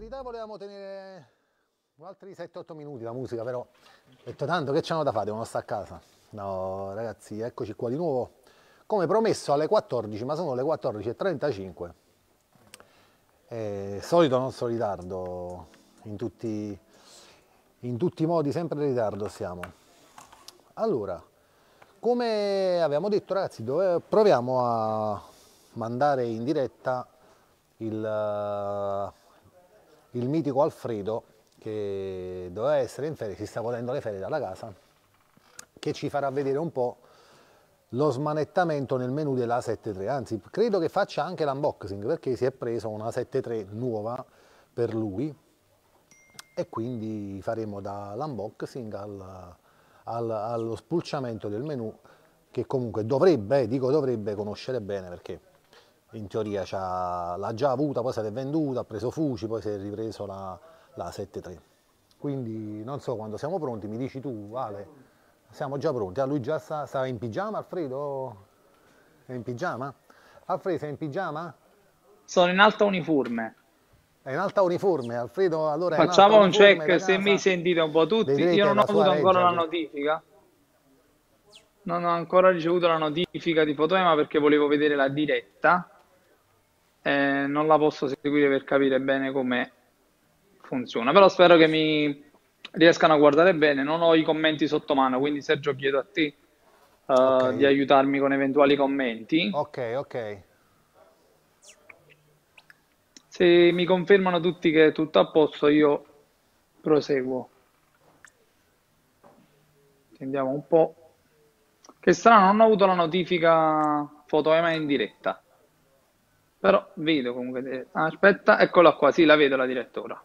verità volevamo tenere altri 7-8 minuti la musica, però ho detto tanto che c'hanno da fare, devono stare a casa. No, ragazzi, eccoci qua di nuovo. Come promesso alle 14, ma sono le 14.35. Eh, solito nostro ritardo, in tutti, in tutti i modi, sempre in ritardo siamo. Allora, come abbiamo detto ragazzi, dove, proviamo a mandare in diretta il il mitico Alfredo che doveva essere in ferie, si sta volendo le ferie dalla casa, che ci farà vedere un po' lo smanettamento nel menu della 73, anzi credo che faccia anche l'unboxing perché si è preso una 73 nuova per lui e quindi faremo dall'unboxing al, al, allo spulciamento del menu che comunque dovrebbe, dico dovrebbe conoscere bene perché in teoria l'ha già avuta, poi se l'è venduta, ha preso Fuci, poi si è ripreso la, la 73. Quindi non so quando siamo pronti, mi dici tu, Ale, siamo già pronti. Ah, lui già sta, sta in pigiama, Alfredo? È in pigiama? Alfredo, sei in pigiama? Sono in alta uniforme. È in alta uniforme, Alfredo, allora Facciamo un check, se mi sentite un po' tutti, Vedrete io non ho avuto ancora legge. la notifica non ho ancora ricevuto la notifica di Fotema perché volevo vedere la diretta eh, non la posso seguire per capire bene come funziona, però spero che mi riescano a guardare bene, non ho i commenti sotto mano, quindi Sergio chiedo a te uh, okay. di aiutarmi con eventuali commenti. Ok, ok. Se mi confermano tutti che è tutto a posto, io proseguo. Andiamo un po'. Che strano, non ho avuto la notifica foto, fotoema in diretta. Però vedo comunque. Ah, aspetta, eccola qua, sì, la vedo la direttora.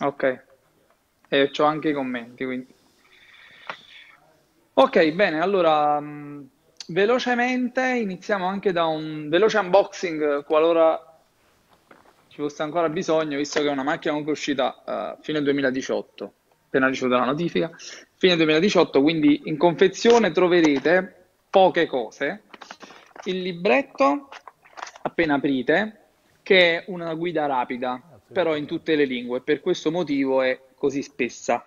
Ok. E ho anche i commenti, quindi. Ok, bene, allora mh, mm, velocemente iniziamo anche da un veloce unboxing qualora ci fosse ancora bisogno, visto che è una macchina comunque uscita uh, fino 2018, appena ricevuta la notifica, fine 2018, quindi in confezione troverete poche cose, il libretto appena aprite, che è una guida rapida, ah, però in tutte le lingue, per questo motivo è così spessa.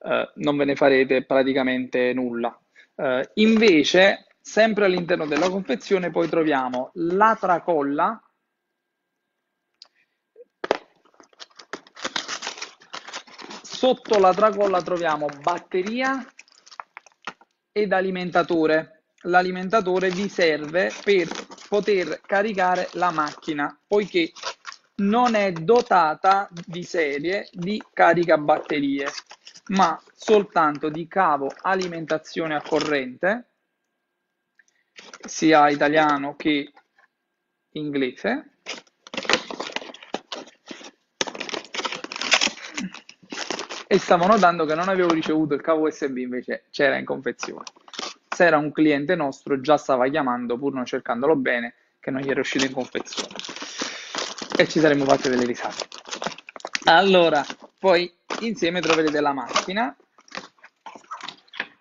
Uh, non ve ne farete praticamente nulla. Uh, invece, sempre all'interno della confezione, poi troviamo la tracolla, sotto la tracolla troviamo batteria ed alimentatore. L'alimentatore vi serve per poter caricare la macchina poiché non è dotata di serie di carica batterie ma soltanto di cavo alimentazione a corrente sia italiano che inglese e stavo notando che non avevo ricevuto il cavo USB invece c'era in confezione sera un cliente nostro già stava chiamando pur non cercandolo bene che non gli era uscito in confezione e ci saremmo fatti delle risate allora poi insieme troverete la macchina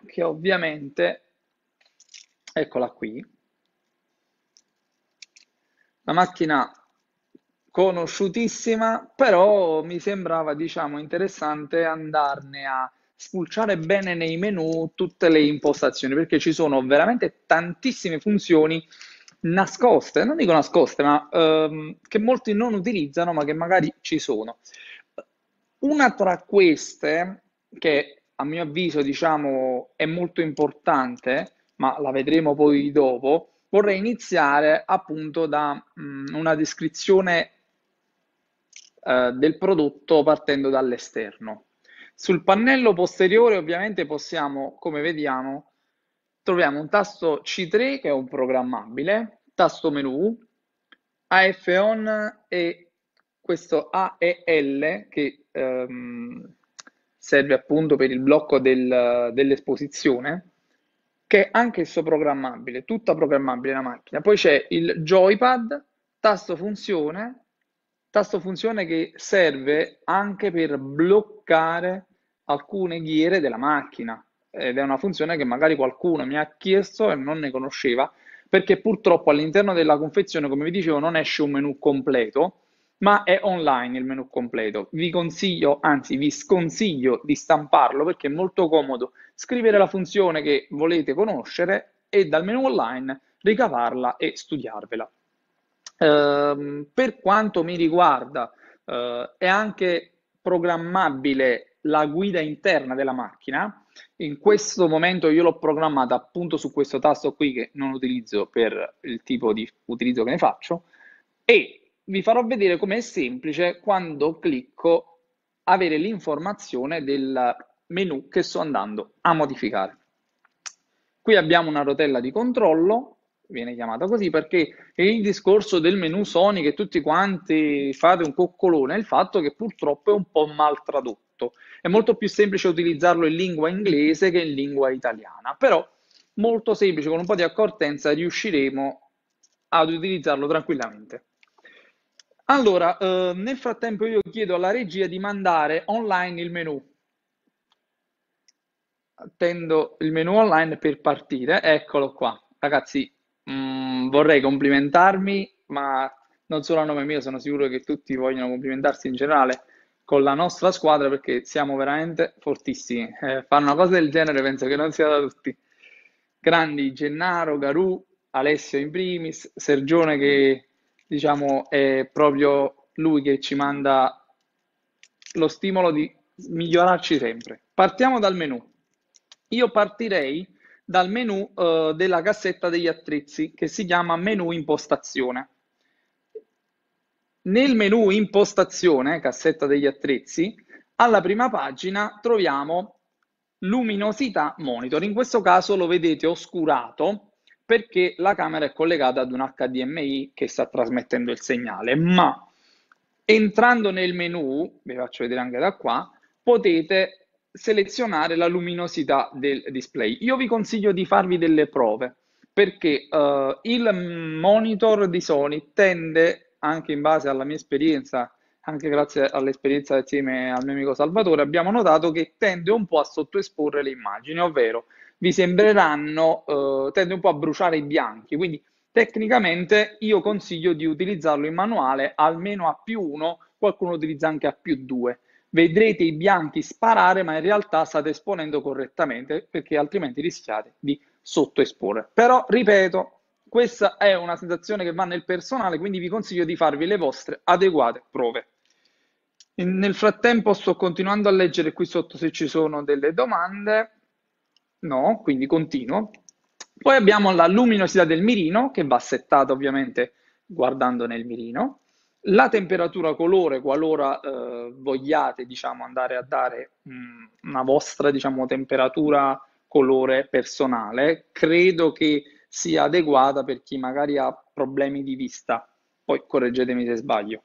che ovviamente eccola qui la macchina conosciutissima però mi sembrava diciamo interessante andarne a spulciare bene nei menu tutte le impostazioni perché ci sono veramente tantissime funzioni nascoste, non dico nascoste, ma ehm, che molti non utilizzano, ma che magari ci sono. Una tra queste, che a mio avviso diciamo è molto importante, ma la vedremo poi dopo, vorrei iniziare appunto da mh, mm, una descrizione eh, del prodotto partendo dall'esterno. Sul pannello posteriore ovviamente possiamo, come vediamo, troviamo un tasto C3 che è un programmabile, tasto menu, AF on e questo AEL che ehm, serve appunto per il blocco del, dell'esposizione, che è anche esso programmabile, tutta programmabile la macchina. Poi c'è il joypad, tasto funzione, tasto funzione che serve anche per bloccare alcune ghiere della macchina ed è una funzione che magari qualcuno mi ha chiesto e non ne conosceva perché purtroppo all'interno della confezione, come vi dicevo, non esce un menu completo, ma è online il menu completo. Vi consiglio, anzi vi sconsiglio di stamparlo perché è molto comodo scrivere la funzione che volete conoscere e dal menu online ricavarla e studiarvela. Ehm, per quanto mi riguarda, eh, è anche programmabile la guida interna della macchina. In questo momento io l'ho programmata appunto su questo tasto qui che non utilizzo per il tipo di utilizzo che ne faccio e vi farò vedere come è semplice quando clicco avere l'informazione del menu che sto andando a modificare. Qui abbiamo una rotella di controllo viene chiamata così perché il discorso del menu Sony che tutti quanti fate un coccolone è il fatto che purtroppo è un po' mal tradotto prodotto. È molto più semplice utilizzarlo in lingua inglese che in lingua italiana, però molto semplice, con un po' di accortenza riusciremo ad utilizzarlo tranquillamente. Allora, eh, nel frattempo io chiedo alla regia di mandare online il menu. Attendo il menu online per partire, eccolo qua. Ragazzi, mh, mm, vorrei complimentarmi, ma non solo a nome mio, sono sicuro che tutti vogliono complimentarsi in generale con la nostra squadra perché siamo veramente fortissimi. Eh, fare una cosa del genere penso che non sia da tutti. Grandi Gennaro, Garù, Alessio in primis, Sergione che diciamo è proprio lui che ci manda lo stimolo di migliorarci sempre. Partiamo dal menu. Io partirei dal menu eh, della cassetta degli attrezzi che si chiama menu impostazione. Nel menu impostazione, cassetta degli attrezzi, alla prima pagina troviamo luminosità monitor. In questo caso lo vedete oscurato perché la camera è collegata ad un HDMI che sta trasmettendo il segnale, ma entrando nel menu, vi faccio vedere anche da qua, potete selezionare la luminosità del display. Io vi consiglio di farvi delle prove perché uh, il monitor di Sony tende anche in base alla mia esperienza, anche grazie all'esperienza insieme al mio amico Salvatore, abbiamo notato che tende un po' a sottoesporre le immagini, ovvero vi sembreranno, eh, tende un po' a bruciare i bianchi, quindi tecnicamente io consiglio di utilizzarlo in manuale almeno a più uno, qualcuno utilizza anche a più due. Vedrete i bianchi sparare, ma in realtà state esponendo correttamente perché altrimenti rischiate di sottoesporre. Però, ripeto, questa è una sensazione che va nel personale, quindi vi consiglio di farvi le vostre adeguate prove. nel frattempo sto continuando a leggere qui sotto se ci sono delle domande. No, quindi continuo. Poi abbiamo la luminosità del mirino, che va settata ovviamente guardando nel mirino. La temperatura colore, qualora eh, vogliate diciamo, andare a dare mh, mm, una vostra diciamo, temperatura colore personale, credo che sia adeguata per chi magari ha problemi di vista. Poi correggetemi se sbaglio.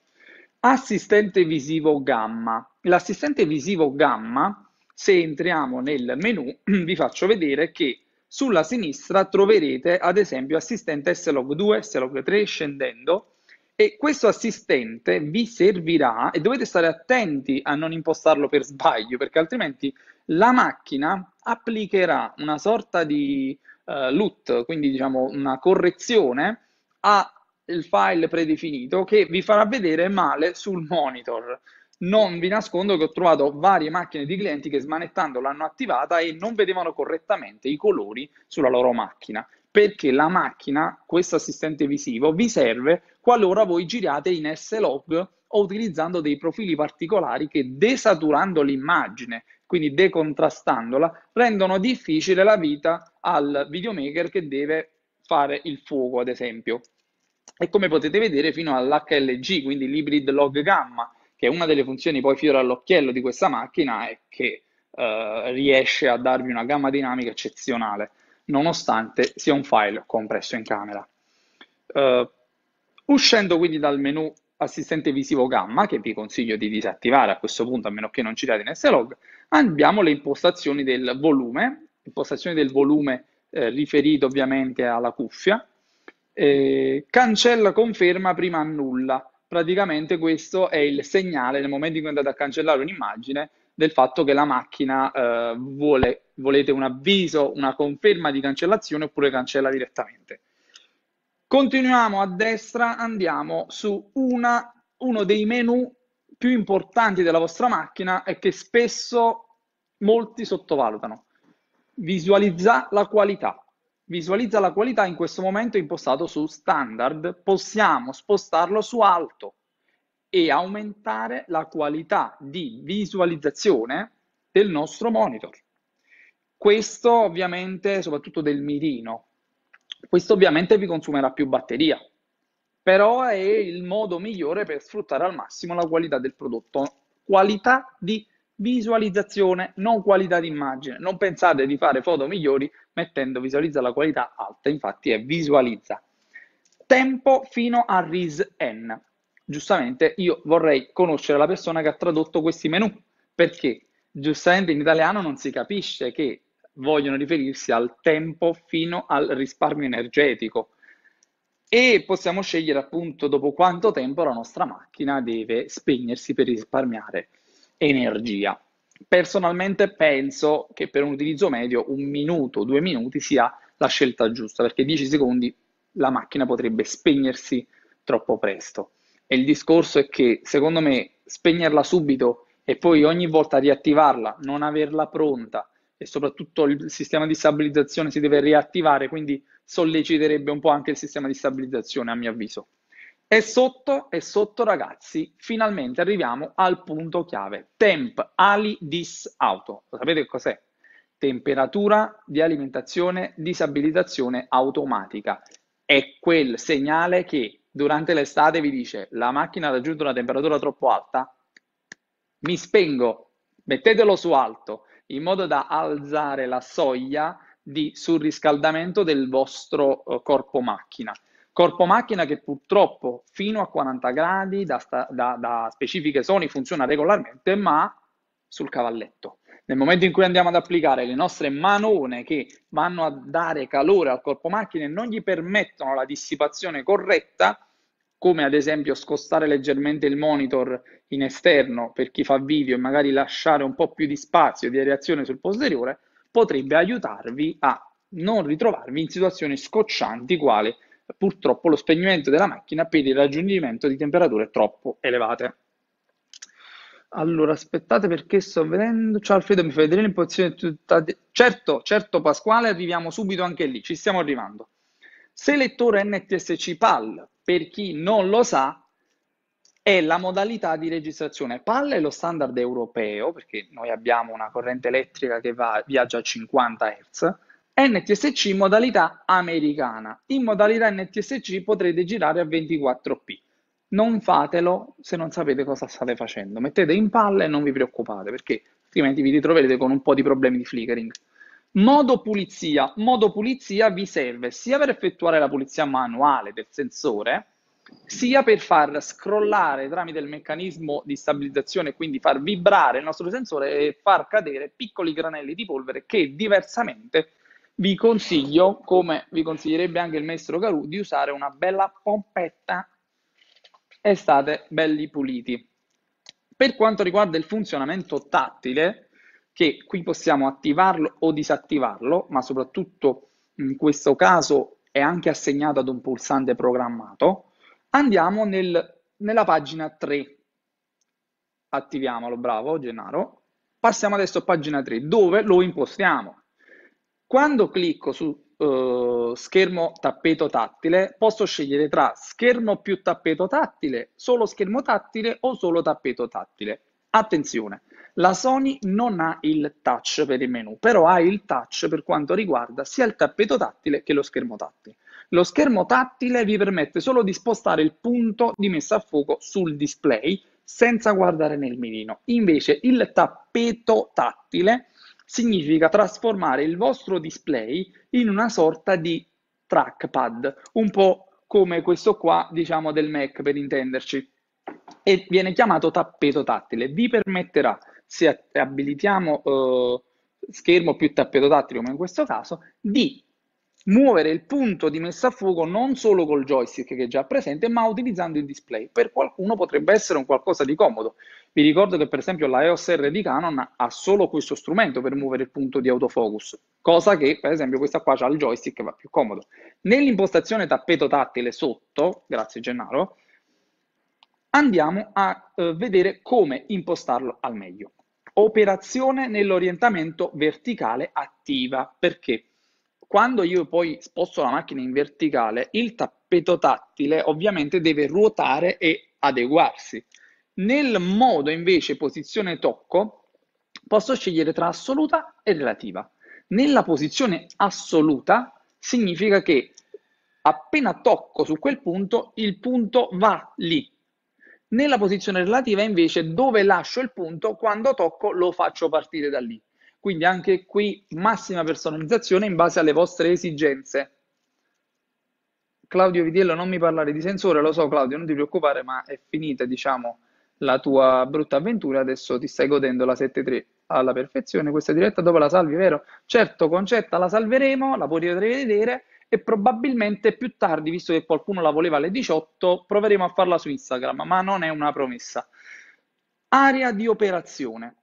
Assistente visivo gamma. L'assistente visivo gamma, se entriamo nel menu, vi faccio vedere che sulla sinistra troverete ad esempio assistente slog 2, slog 3 scendendo e questo assistente vi servirà e dovete stare attenti a non impostarlo per sbaglio perché altrimenti la macchina applicherà una sorta di eh, LUT, quindi diciamo una correzione al file predefinito che vi farà vedere male sul monitor. Non vi nascondo che ho trovato varie macchine di clienti che smanettando l'hanno attivata e non vedevano correttamente i colori sulla loro macchina, perché la macchina, questo assistente visivo, vi serve qualora voi giriate in S-Log o utilizzando dei profili particolari che desaturando l'immagine, quindi decontrastandola, rendono difficile la vita al videomaker che deve fare il fuoco, ad esempio. E come potete vedere fino all'HLG, quindi l'hybrid log gamma, che è una delle funzioni poi fiore all'occhiello di questa macchina e che eh, riesce a darvi una gamma dinamica eccezionale, nonostante sia un file compresso in camera. Uh, uscendo quindi dal menu assistente visivo gamma, che vi consiglio di disattivare a questo punto, a meno che non ci diate in S-Log, abbiamo le impostazioni del volume impostazioni del volume eh, riferito ovviamente alla cuffia, eh, cancella conferma prima annulla. Praticamente questo è il segnale nel momento in cui andate a cancellare un'immagine del fatto che la macchina eh, vuole, volete un avviso, una conferma di cancellazione oppure cancella direttamente. Continuiamo a destra, andiamo su una, uno dei menu più importanti della vostra macchina e che spesso molti sottovalutano visualizza la qualità. Visualizza la qualità in questo momento impostato su standard, possiamo spostarlo su alto e aumentare la qualità di visualizzazione del nostro monitor. Questo ovviamente, soprattutto del mirino, questo ovviamente vi consumerà più batteria, però è il modo migliore per sfruttare al massimo la qualità del prodotto, qualità di visualizzazione visualizzazione, non qualità d'immagine. Non pensate di fare foto migliori mettendo visualizza la qualità alta, infatti è visualizza. Tempo fino a RIS N. Giustamente io vorrei conoscere la persona che ha tradotto questi menu, perché giustamente in italiano non si capisce che vogliono riferirsi al tempo fino al risparmio energetico e possiamo scegliere appunto dopo quanto tempo la nostra macchina deve spegnersi per risparmiare energia. Personalmente penso che per un utilizzo medio un minuto, due minuti sia la scelta giusta, perché 10 secondi la macchina potrebbe spegnersi troppo presto. E il discorso è che secondo me spegnerla subito e poi ogni volta riattivarla, non averla pronta e soprattutto il sistema di stabilizzazione si deve riattivare, quindi solleciterebbe un po' anche il sistema di stabilizzazione a mio avviso. E sotto, e sotto ragazzi, finalmente arriviamo al punto chiave. Temp ali dis auto. Lo sapete che cos'è? Temperatura di alimentazione disabilitazione automatica. È quel segnale che durante l'estate vi dice la macchina ha raggiunto una temperatura troppo alta, mi spengo, mettetelo su alto, in modo da alzare la soglia di surriscaldamento del vostro eh, corpo macchina. Corpo macchina che purtroppo fino a 40 gradi da, sta, da, da specifiche zone funziona regolarmente, ma sul cavalletto. Nel momento in cui andiamo ad applicare le nostre manone che vanno a dare calore al corpo macchina e non gli permettono la dissipazione corretta, come ad esempio scostare leggermente il monitor in esterno per chi fa video e magari lasciare un po' più di spazio di reazione sul posteriore, potrebbe aiutarvi a non ritrovarvi in situazioni scoccianti quali purtroppo lo spegnimento della macchina per il raggiungimento di temperature troppo elevate. Allora, aspettate perché sto vedendo. Ciao Alfredo, mi fai vedere l'impostazione tutta. De... Certo, certo Pasquale, arriviamo subito anche lì, ci stiamo arrivando. Selettore NTSC PAL, per chi non lo sa, è la modalità di registrazione. PAL è lo standard europeo, perché noi abbiamo una corrente elettrica che va, viaggia a 50 Hz, NTSC modalità americana. In modalità NTSC potrete girare a 24p. Non fatelo se non sapete cosa state facendo. Mettete in palla e non vi preoccupate perché altrimenti vi ritroverete con un po' di problemi di flickering. Modo pulizia. Modo pulizia vi serve sia per effettuare la pulizia manuale del sensore, sia per far scrollare tramite il meccanismo di stabilizzazione, quindi far vibrare il nostro sensore e far cadere piccoli granelli di polvere che diversamente vi consiglio, come vi consiglierebbe anche il maestro Caru, di usare una bella pompetta e state belli puliti. Per quanto riguarda il funzionamento tattile, che qui possiamo attivarlo o disattivarlo, ma soprattutto in questo caso è anche assegnato ad un pulsante programmato, andiamo nel, nella pagina 3. Attiviamolo, bravo Gennaro. Passiamo adesso a pagina 3, dove lo impostiamo. Quando clicco su uh, schermo tappeto tattile, posso scegliere tra schermo più tappeto tattile, solo schermo tattile o solo tappeto tattile. Attenzione, la Sony non ha il touch per il menu, però ha il touch per quanto riguarda sia il tappeto tattile che lo schermo tattile. Lo schermo tattile vi permette solo di spostare il punto di messa a fuoco sul display senza guardare nel mirino. Invece il tappeto tattile significa trasformare il vostro display in una sorta di trackpad, un po' come questo qua, diciamo, del Mac per intenderci. E viene chiamato tappeto tattile. Vi permetterà, se abilitiamo eh, schermo più tappeto tattile come in questo caso, di muovere il punto di messa a fuoco non solo col joystick che è già presente, ma utilizzando il display. Per qualcuno potrebbe essere un qualcosa di comodo. Vi ricordo che per esempio la EOS R di Canon ha solo questo strumento per muovere il punto di autofocus, cosa che per esempio questa qua ha il joystick che va più comodo. Nell'impostazione tappeto tattile sotto, grazie Gennaro, andiamo a eh, vedere come impostarlo al meglio. Operazione nell'orientamento verticale attiva, perché quando io poi sposto la macchina in verticale, il tappeto tattile ovviamente deve ruotare e adeguarsi. Nel modo invece posizione tocco posso scegliere tra assoluta e relativa. Nella posizione assoluta significa che appena tocco su quel punto, il punto va lì. Nella posizione relativa invece dove lascio il punto, quando tocco lo faccio partire da lì. Quindi anche qui massima personalizzazione in base alle vostre esigenze. Claudio Vidiello, non mi parlare di sensore, lo so Claudio, non ti preoccupare, ma è finita, diciamo, la tua brutta avventura, adesso ti stai godendo la 7-3 alla perfezione, questa diretta dopo la salvi, vero? Certo, Concetta la salveremo, la potete rivedere e probabilmente più tardi, visto che qualcuno la voleva alle 18, proveremo a farla su Instagram, ma non è una promessa. Area di operazione.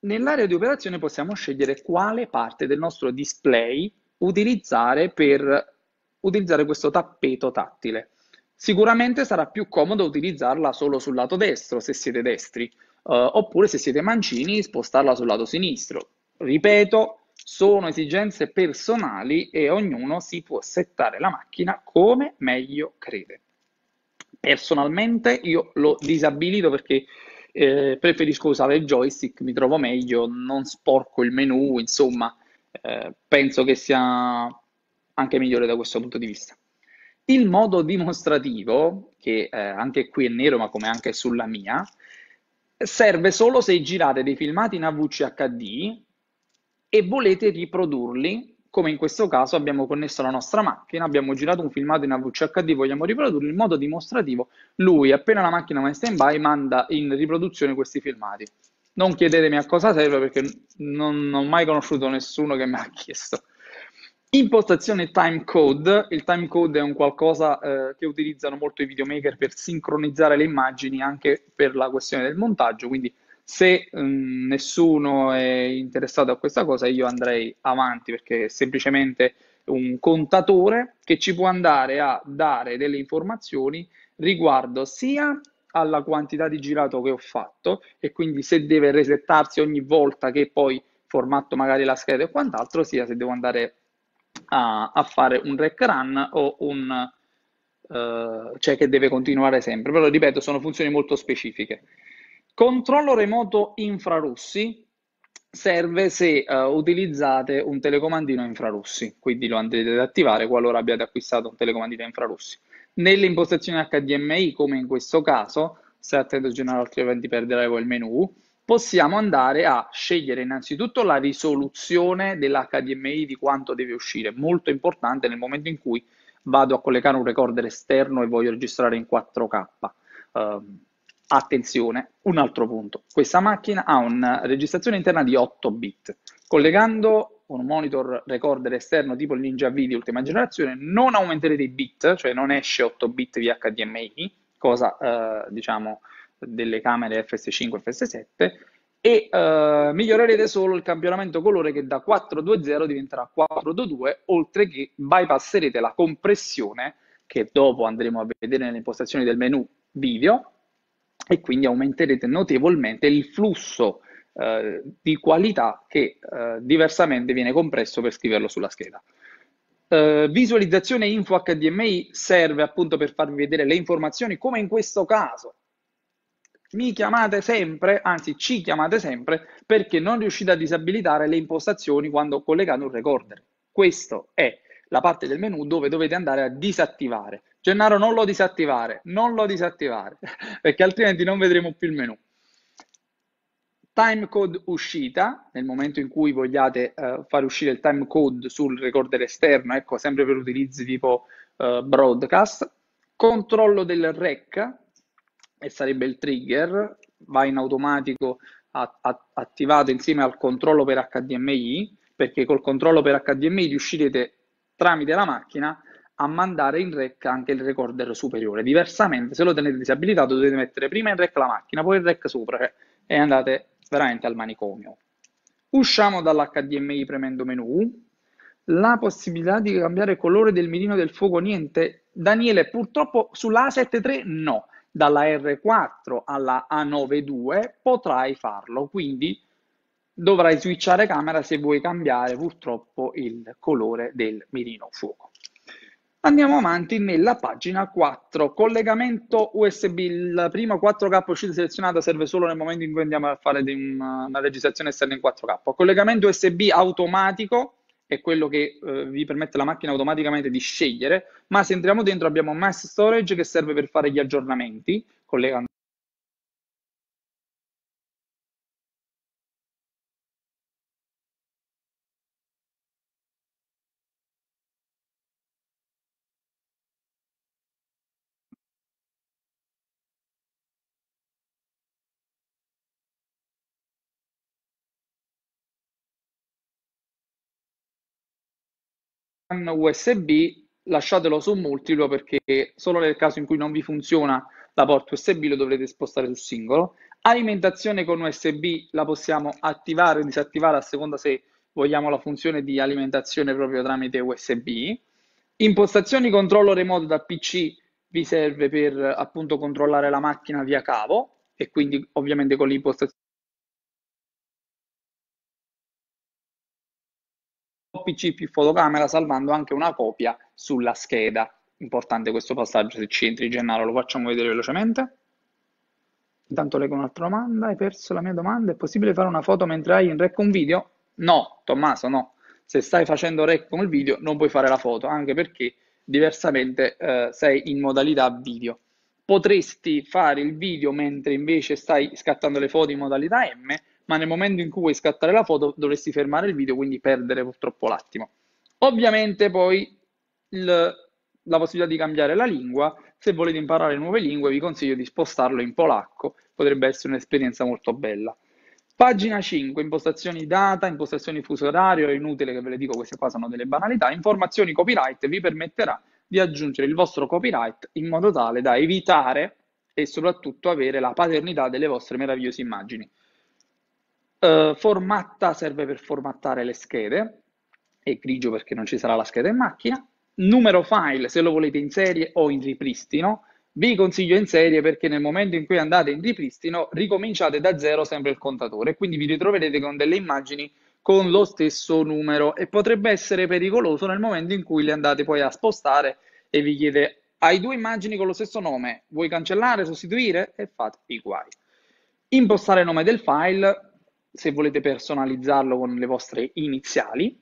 Nell'area di operazione possiamo scegliere quale parte del nostro display utilizzare per utilizzare questo tappeto tattile. Sicuramente sarà più comodo utilizzarla solo sul lato destro se siete destri, uh, oppure se siete mancini spostarla sul lato sinistro. Ripeto, sono esigenze personali e ognuno si può settare la macchina come meglio crede. Personalmente io lo disabilito perché eh, preferisco usare il joystick, mi trovo meglio, non sporco il menu, insomma, eh, penso che sia anche migliore da questo punto di vista. Il modo dimostrativo, che eh, anche qui è nero ma come anche sulla mia, serve solo se girate dei filmati in AVCHD e volete riprodurli come in questo caso abbiamo connesso la nostra macchina, abbiamo girato un filmato in AVCHD, vogliamo riprodurli, in modo dimostrativo, lui appena la macchina va in stand by manda in riproduzione questi filmati. Non chiedetemi a cosa serve perché non, non ho mai conosciuto nessuno che mi ha chiesto. Impostazione timecode. Il timecode è un qualcosa eh, che utilizzano molto i videomaker per sincronizzare le immagini anche per la questione del montaggio, quindi se mh, mm, nessuno è interessato a questa cosa io andrei avanti perché è semplicemente un contatore che ci può andare a dare delle informazioni riguardo sia alla quantità di girato che ho fatto e quindi se deve resettarsi ogni volta che poi formatto magari la scheda e quant'altro, sia se devo andare a, a fare un rec run o un uh, cioè che deve continuare sempre. Però ripeto, sono funzioni molto specifiche. Controllo remoto infrarossi serve se uh, utilizzate un telecomandino infrarossi, quindi lo andrete ad attivare qualora abbiate acquistato un telecomandino infrarossi. Nelle impostazioni HDMI, come in questo caso, stai attento General altrimenti perderai poi il menu, possiamo andare a scegliere innanzitutto la risoluzione dell'HDMI di quanto deve uscire, molto importante nel momento in cui vado a collegare un recorder esterno e voglio registrare in 4K. Uh, ehm, attenzione, un altro punto, questa macchina ha una registrazione interna di 8 bit, collegando un monitor recorder esterno tipo il Ninja V di ultima generazione non aumenterete i bit, cioè non esce 8 bit via HDMI, cosa uh, diciamo delle camere FS5 e FS7 e eh, migliorerete solo il campionamento colore che da 4.2.0 diventerà 4.2.2 oltre che bypasserete la compressione che dopo andremo a vedere nelle impostazioni del menu video e quindi aumenterete notevolmente il flusso eh, di qualità che eh, diversamente viene compresso per scriverlo sulla scheda. Eh, visualizzazione info HDMI serve appunto per farvi vedere le informazioni come in questo caso mi chiamate sempre, anzi ci chiamate sempre, perché non riuscite a disabilitare le impostazioni quando collegate un recorder. Questa è la parte del menu dove dovete andare a disattivare. Gennaro, non lo disattivare, non lo disattivare, perché altrimenti non vedremo più il menu. Timecode uscita, nel momento in cui vogliate uh, far uscire il timecode sul recorder esterno, ecco, sempre per utilizzi tipo uh, broadcast. Controllo del REC, e sarebbe il trigger, va in automatico a, a, attivato insieme al controllo per HDMI, perché col controllo per HDMI riuscirete tramite la macchina a mandare in rec anche il recorder superiore. Diversamente, se lo tenete disabilitato, dovete mettere prima in rec la macchina, poi il rec sopra e andate veramente al manicomio. Usciamo dall'HDMI premendo menu. La possibilità di cambiare colore del mirino del fuoco niente. Daniele, purtroppo sulla A73 no dalla R4 alla A92 potrai farlo, quindi dovrai switchare camera se vuoi cambiare purtroppo il colore del mirino fuoco. Andiamo avanti nella pagina 4, collegamento USB, il primo 4K uscita selezionata serve solo nel momento in cui andiamo a fare una registrazione esterna in 4K, collegamento USB automatico è quello che eh, vi permette la macchina automaticamente di scegliere, ma se entriamo dentro abbiamo Mass Storage che serve per fare gli aggiornamenti, collegando LAN USB lasciatelo su multiplo perché solo nel caso in cui non vi funziona la porta USB lo dovrete spostare su singolo. Alimentazione con USB la possiamo attivare o disattivare a seconda se vogliamo la funzione di alimentazione proprio tramite USB. Impostazioni controllo remoto da PC vi serve per appunto controllare la macchina via cavo e quindi ovviamente con l'impostazione PC più fotocamera salvando anche una copia sulla scheda. Importante questo passaggio, se ci entri Gennaro lo facciamo vedere velocemente. Intanto leggo un'altra domanda, hai perso la mia domanda, è possibile fare una foto mentre hai in rec un video? No, Tommaso, no. Se stai facendo rec con il video non puoi fare la foto, anche perché diversamente eh, sei in modalità video. Potresti fare il video mentre invece stai scattando le foto in modalità M, ma nel momento in cui vuoi scattare la foto dovresti fermare il video, quindi perdere purtroppo l'attimo. Ovviamente poi il, la possibilità di cambiare la lingua, se volete imparare nuove lingue vi consiglio di spostarlo in polacco, potrebbe essere un'esperienza molto bella. Pagina 5, impostazioni data, impostazioni fuso orario, è inutile che ve le dico, queste qua sono delle banalità, informazioni copyright vi permetterà di aggiungere il vostro copyright in modo tale da evitare e soprattutto avere la paternità delle vostre meravigliose immagini. Uh, formatta serve per formattare le schede, è grigio perché non ci sarà la scheda in macchina. Numero file se lo volete in serie o in ripristino. Vi consiglio in serie perché nel momento in cui andate in ripristino ricominciate da zero sempre il contatore, quindi vi ritroverete con delle immagini con lo stesso numero e potrebbe essere pericoloso nel momento in cui le andate poi a spostare e vi chiede hai due immagini con lo stesso nome, vuoi cancellare, sostituire e fate i guai. Impostare il nome del file, se volete personalizzarlo con le vostre iniziali.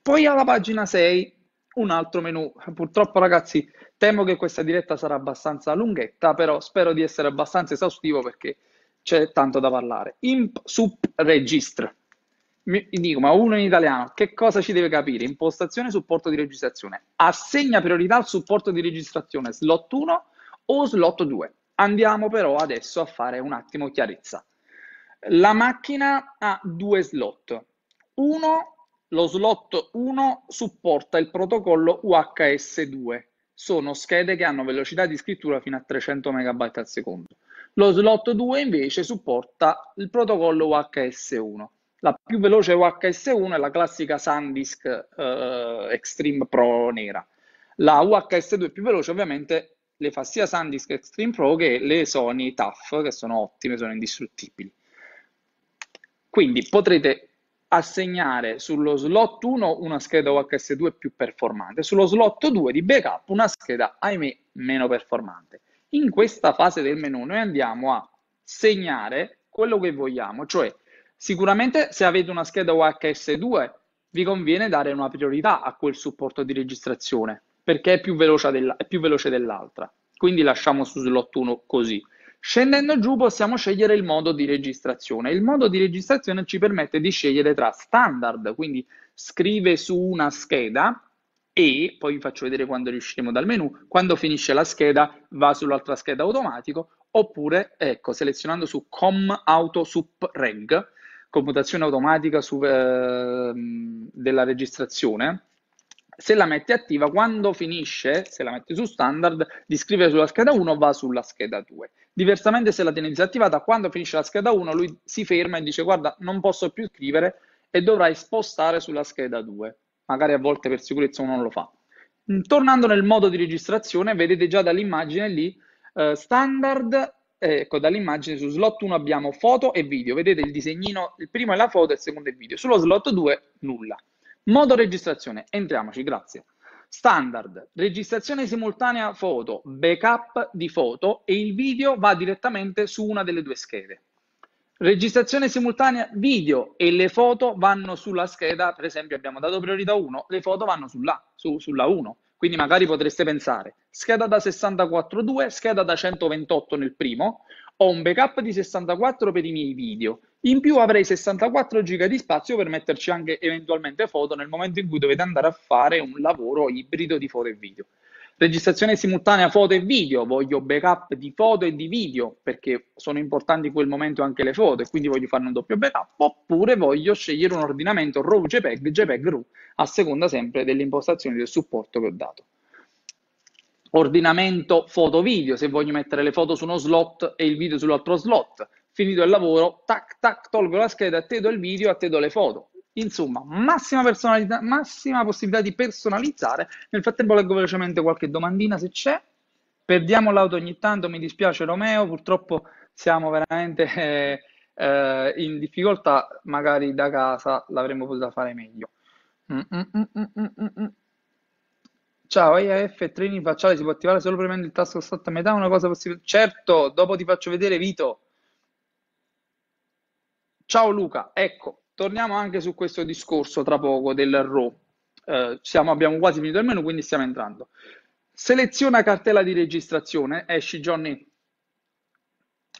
Poi alla pagina 6 un altro menu. Purtroppo ragazzi temo che questa diretta sarà abbastanza lunghetta, però spero di essere abbastanza esaustivo perché c'è tanto da parlare. Imp sup registra. Mi dico, ma uno in italiano, che cosa ci deve capire? Impostazione, supporto di registrazione. Assegna priorità al supporto di registrazione slot 1 o slot 2. Andiamo però adesso a fare un attimo chiarezza. La macchina ha due slot. Uno, lo slot 1 supporta il protocollo UHS2. Sono schede che hanno velocità di scrittura fino a 300 MB al secondo. Lo slot 2 invece supporta il protocollo UHS1. La più veloce UHS1 è la classica SanDisk eh, Extreme Pro nera. La UHS2 più veloce ovviamente le fa sia SanDisk Extreme Pro che le Sony TAF, che sono ottime, sono indistruttibili. Quindi potrete assegnare sullo slot 1 una scheda OHS2 più performante, sullo slot 2 di backup una scheda, ahimè, meno performante. In questa fase del menu noi andiamo a segnare quello che vogliamo, cioè sicuramente se avete una scheda OHS2 vi conviene dare una priorità a quel supporto di registrazione perché è più veloce, della, è più veloce dell'altra. Quindi lasciamo su slot 1 così. Scendendo giù possiamo scegliere il modo di registrazione. Il modo di registrazione ci permette di scegliere tra standard, quindi scrive su una scheda e poi vi faccio vedere quando riusciremo dal menu, quando finisce la scheda va sull'altra scheda automatico, oppure ecco, selezionando su com auto sup reg, computazione automatica su, eh, della registrazione, se la metti attiva, quando finisce, se la metti su standard, di scrivere sulla scheda 1 va sulla scheda 2. Diversamente se la tieni disattivata, quando finisce la scheda 1 lui si ferma e dice guarda non posso più scrivere e dovrai spostare sulla scheda 2. Magari a volte per sicurezza uno non lo fa. Mm, tornando nel modo di registrazione, vedete già dall'immagine lì, eh, standard, eh, ecco dall'immagine su slot 1 abbiamo foto e video, vedete il disegnino, il primo è la foto e il secondo è il video, sullo slot 2 nulla. Modo registrazione, entriamoci, grazie. Standard, registrazione simultanea foto, backup di foto e il video va direttamente su una delle due schede. Registrazione simultanea video e le foto vanno sulla scheda, per esempio abbiamo dato priorità 1, le foto vanno sulla, su, sulla 1. Quindi magari potreste pensare scheda da 64.2, scheda da 128 nel primo, ho un backup di 64 per i miei video, in più avrei 64 giga di spazio per metterci anche eventualmente foto nel momento in cui dovete andare a fare un lavoro ibrido di foto e video. Registrazione simultanea foto e video, voglio backup di foto e di video perché sono importanti in quel momento anche le foto e quindi voglio fare un doppio backup, oppure voglio scegliere un ordinamento RAW JPEG, JPEG RAW, a seconda sempre delle impostazioni del supporto che ho dato ordinamento foto video se voglio mettere le foto su uno slot e il video sull'altro slot finito il lavoro, tac, tac, tolgo la scheda, te do il video, a te do le foto. Insomma, massima, personalità, massima possibilità di personalizzare. Nel frattempo leggo velocemente qualche domandina se c'è. Perdiamo l'auto ogni tanto, mi dispiace Romeo, purtroppo siamo veramente... Eh, eh, in difficoltà, magari da casa l'avremmo potuta fare meglio. Mm, mm, mm, Ciao, AF training facciale si può attivare solo premendo il tasto sotto a metà, una cosa possibile. Certo, dopo ti faccio vedere Vito. Ciao Luca, ecco, torniamo anche su questo discorso tra poco del RAW. Eh, abbiamo quasi finito il menu, quindi stiamo entrando. Seleziona cartella di registrazione, esci Johnny.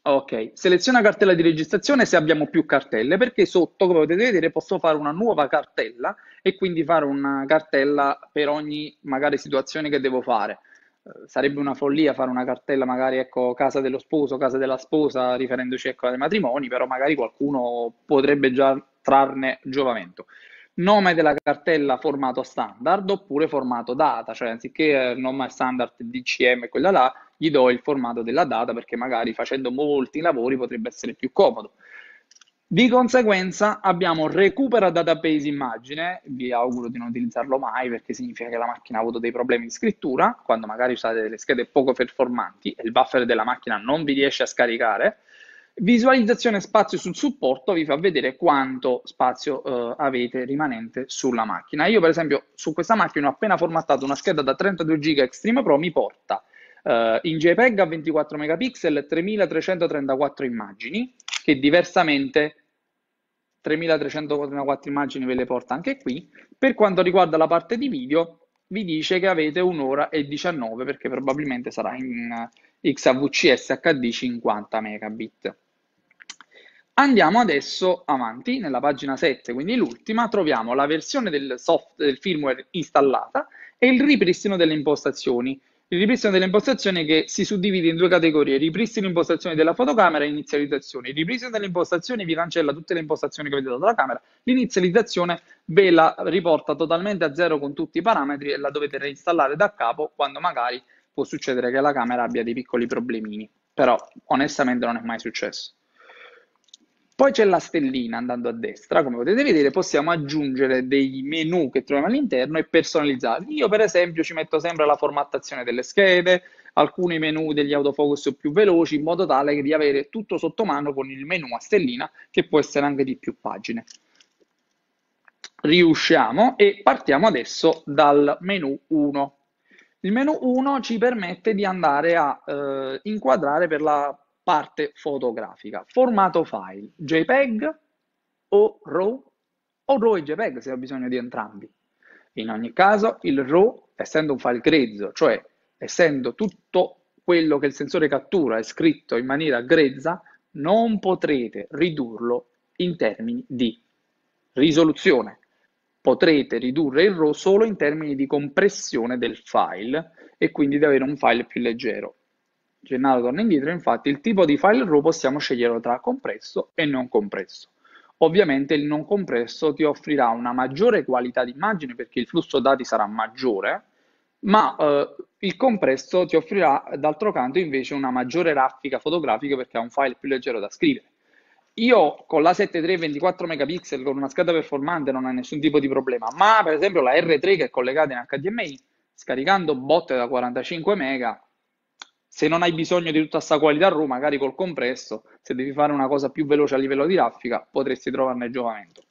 Ok, seleziona cartella di registrazione se abbiamo più cartelle, perché sotto, come potete vedere, posso fare una nuova cartella e quindi fare una cartella per ogni magari situazione che devo fare sarebbe una follia fare una cartella magari ecco, casa dello sposo, casa della sposa, riferendoci ecco, ai matrimoni, però magari qualcuno potrebbe già trarne giovamento. Nome della cartella formato standard oppure formato data, cioè anziché eh, nome standard DCM e quella là, gli do il formato della data perché magari facendo molti lavori potrebbe essere più comodo. Di conseguenza abbiamo recupera database immagine, vi auguro di non utilizzarlo mai perché significa che la macchina ha avuto dei problemi di scrittura, quando magari usate delle schede poco performanti e il buffer della macchina non vi riesce a scaricare, Visualizzazione spazio sul supporto vi fa vedere quanto spazio eh, avete rimanente sulla macchina. Io per esempio su questa macchina ho appena formattato una scheda da 32 GB Extreme Pro, mi porta eh, in JPEG a 24 megapixel 3334 immagini, che diversamente 3344 immagini ve le porta anche qui. Per quanto riguarda la parte di video, vi dice che avete un'ora e 19 perché probabilmente sarà in XAVCS HD 50 megabit. Andiamo adesso avanti, nella pagina 7, quindi l'ultima, troviamo la versione del, software, del firmware installata e il ripristino delle impostazioni. Il ripristino delle impostazioni che si suddivide in due categorie, ripristino impostazioni della fotocamera e inizializzazione. Il ripristino delle impostazioni vi cancella tutte le impostazioni che avete dato alla camera, l'inizializzazione ve la riporta totalmente a zero con tutti i parametri e la dovete reinstallare da capo quando magari può succedere che la camera abbia dei piccoli problemini, però onestamente non è mai successo. Poi c'è la stellina andando a destra, come potete vedere possiamo aggiungere dei menu che troviamo all'interno e personalizzarli. Io per esempio ci metto sempre la formattazione delle schede, alcuni menu degli autofocus più veloci in modo tale di avere tutto sotto mano con il menu a stellina che può essere anche di più pagine. Riusciamo e partiamo adesso dal menu 1. Il menu 1 ci permette di andare a eh, inquadrare per la parte fotografica. Formato file, JPEG o RAW o RAW e JPEG se ho bisogno di entrambi. In ogni caso il RAW, essendo un file grezzo, cioè essendo tutto quello che il sensore cattura è scritto in maniera grezza, non potrete ridurlo in termini di risoluzione. Potrete ridurre il RAW solo in termini di compressione del file e quindi di avere un file più leggero. Gennaro torna indietro, infatti il tipo di file RAW possiamo sceglierlo tra compresso e non compresso. Ovviamente il non compresso ti offrirà una maggiore qualità d'immagine perché il flusso dati sarà maggiore, ma eh, il compresso ti offrirà d'altro canto invece una maggiore raffica fotografica perché è un file più leggero da scrivere. Io con la 7.3 24 megapixel con una scheda performante non ho nessun tipo di problema, ma per esempio la R3 che è collegata in HDMI, scaricando botte da 45 mega, se non hai bisogno di tutta questa qualità a magari col compresso, se devi fare una cosa più veloce a livello di raffica, potresti trovarne giovamento.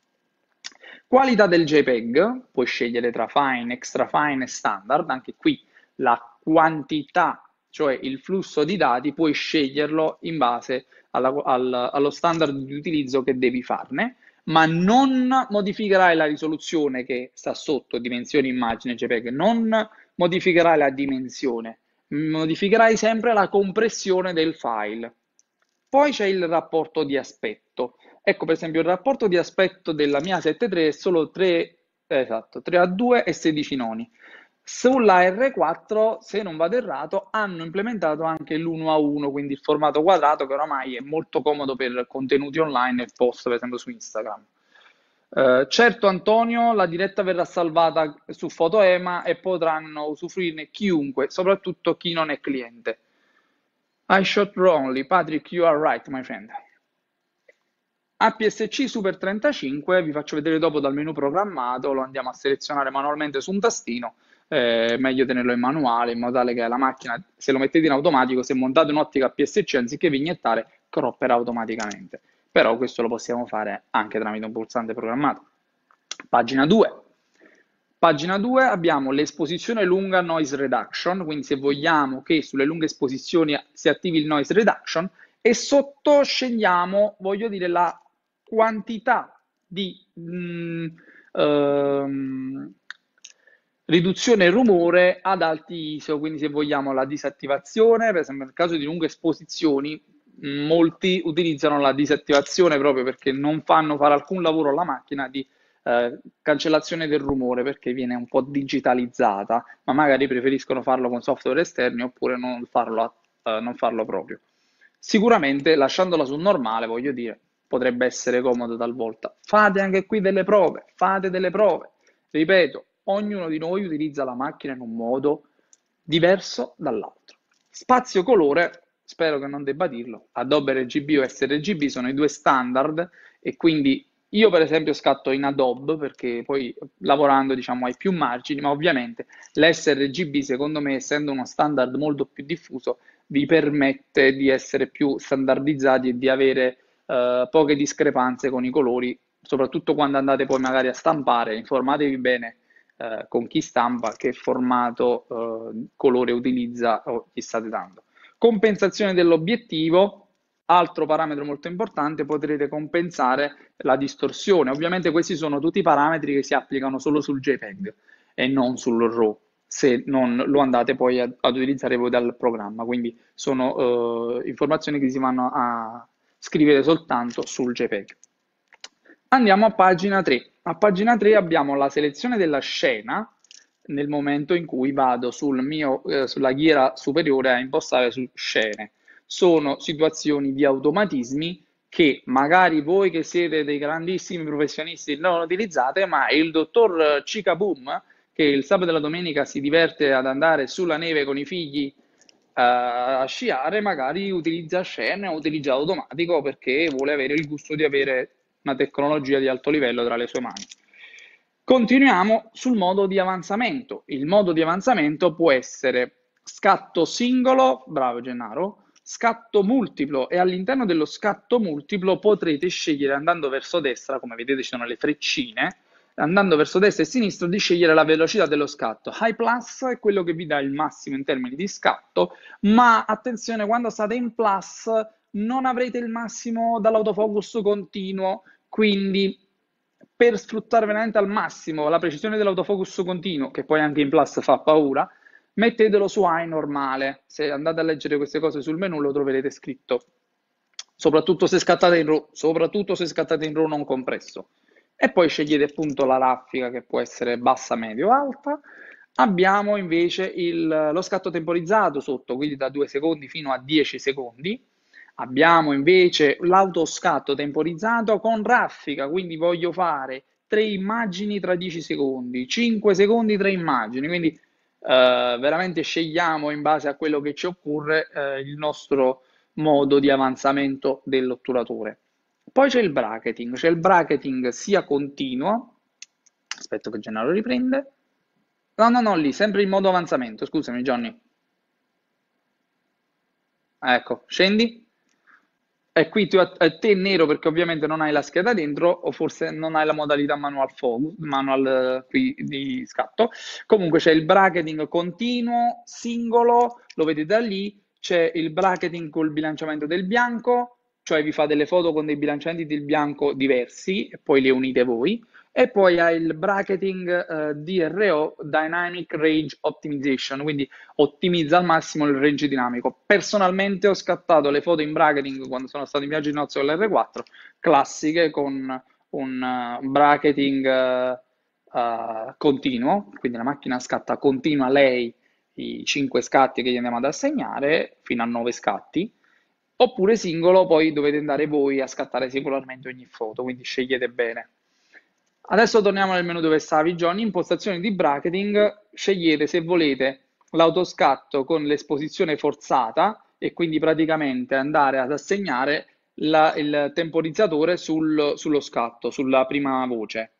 Qualità del JPEG, puoi scegliere tra fine, extra fine e standard, anche qui la quantità, cioè il flusso di dati, puoi sceglierlo in base alla, al, allo standard di utilizzo che devi farne, ma non modificherai la risoluzione che sta sotto dimensione immagine JPEG, non modificherai la dimensione modificherai sempre la compressione del file. Poi c'è il rapporto di aspetto. Ecco per esempio il rapporto di aspetto della mia 7.3 è solo 3, eh, esatto, 3 a 2 e 16 noni. Sulla R4, se non vado errato, hanno implementato anche l'1 a 1, quindi il formato quadrato che oramai è molto comodo per contenuti online e post, per esempio su Instagram. Eh, certo Antonio, la diretta verrà salvata su Fotoema e potranno usufruirne chiunque, soprattutto chi non è cliente. I shot wrongly, Patrick, you are right, my friend. APSC Super 35, vi faccio vedere dopo dal menu programmato, lo andiamo a selezionare manualmente su un tastino, eh, meglio tenerlo in manuale in modo tale che la macchina, se lo mettete in automatico, se montate un'ottica APSC anziché vignettare, cropperà automaticamente però questo lo possiamo fare anche tramite un pulsante programmato. Pagina 2. Pagina 2 abbiamo l'esposizione lunga noise reduction, quindi se vogliamo che sulle lunghe esposizioni si attivi il noise reduction e sotto scendiamo, voglio dire, la quantità di mh, mm, ehm, riduzione rumore ad alti ISO, quindi se vogliamo la disattivazione, per esempio nel caso di lunghe esposizioni molti utilizzano la disattivazione proprio perché non fanno fare alcun lavoro alla macchina di eh, cancellazione del rumore perché viene un po' digitalizzata, ma magari preferiscono farlo con software esterni oppure non farlo, eh, non farlo proprio. Sicuramente lasciandola sul normale, voglio dire, potrebbe essere comodo talvolta. Fate anche qui delle prove, fate delle prove. Ripeto, ognuno di noi utilizza la macchina in un modo diverso dall'altro. Spazio colore spero che non debba dirlo, Adobe RGB o sRGB sono i due standard e quindi io per esempio scatto in Adobe perché poi lavorando diciamo hai più margini, ma ovviamente l'sRGB secondo me essendo uno standard molto più diffuso vi permette di essere più standardizzati e di avere eh, poche discrepanze con i colori, soprattutto quando andate poi magari a stampare, informatevi bene eh, con chi stampa che formato eh, colore utilizza o gli state dando. Compensazione dell'obiettivo, altro parametro molto importante, potrete compensare la distorsione. Ovviamente questi sono tutti i parametri che si applicano solo sul JPEG e non sul RAW se non lo andate poi ad, ad utilizzare voi dal programma, quindi sono eh, informazioni che si vanno a scrivere soltanto sul JPEG. Andiamo a pagina 3. A pagina 3 abbiamo la selezione della scena nel momento in cui vado sul mio, eh, sulla ghiera superiore a impostare su scene. Sono situazioni di automatismi che magari voi che siete dei grandissimi professionisti non utilizzate, ma il dottor Cicaboom, che il sabato e la domenica si diverte ad andare sulla neve con i figli eh, a sciare, magari utilizza Scene o utilizza automatico perché vuole avere il gusto di avere una tecnologia di alto livello tra le sue mani. Continuiamo sul modo di avanzamento. Il modo di avanzamento può essere scatto singolo, bravo Gennaro, scatto multiplo e all'interno dello scatto multiplo potrete scegliere andando verso destra, come vedete ci sono le freccine, andando verso destra e sinistra di scegliere la velocità dello scatto. High plus è quello che vi dà il massimo in termini di scatto, ma attenzione quando state in plus non avrete il massimo dall'autofocus continuo, quindi per sfruttare veramente al massimo la precisione dell'autofocus continuo, che poi anche in plus fa paura, mettetelo su AI normale. Se andate a leggere queste cose sul menu lo troverete scritto. Soprattutto se scattate in RAW, soprattutto se scattate in RAW non compresso. E poi scegliete appunto la raffica che può essere bassa, medio, alta. Abbiamo invece il, lo scatto temporizzato sotto, quindi da 2 secondi fino a 10 secondi Abbiamo invece l'autoscatto temporizzato con raffica, quindi voglio fare 3 immagini tra 10 secondi, 5 secondi tra immagini, quindi eh, veramente scegliamo in base a quello che ci occorre eh, il nostro modo di avanzamento dell'otturatore. Poi c'è il bracketing, c'è il bracketing sia continuo, aspetto che Gennaro riprende, no no no lì, sempre in modo avanzamento, scusami Johnny, ecco, scendi, e qui tu, a te nero perché ovviamente non hai la scheda dentro o forse non hai la modalità manual focus, manual eh, qui di scatto. Comunque c'è il bracketing continuo, singolo, lo vedete da lì, c'è il bracketing col bilanciamento del bianco, cioè vi fa delle foto con dei bilanciamenti del bianco diversi e poi le unite voi. E poi ha il bracketing uh, eh, DRO, Dynamic Range Optimization, quindi ottimizza al massimo il range dinamico. Personalmente ho scattato le foto in bracketing quando sono stato in viaggio in nozze con l'R4, classiche con un uh, bracketing uh, continuo, quindi la macchina scatta continua lei i 5 scatti che gli andiamo ad assegnare fino a 9 scatti oppure singolo, poi dovete andare voi a scattare singolarmente ogni foto, quindi scegliete bene. Adesso torniamo nel menu dove stavi Johnny, impostazioni di bracketing, scegliete se volete l'autoscatto con l'esposizione forzata e quindi praticamente andare ad assegnare la, il temporizzatore sul, sullo scatto, sulla prima voce.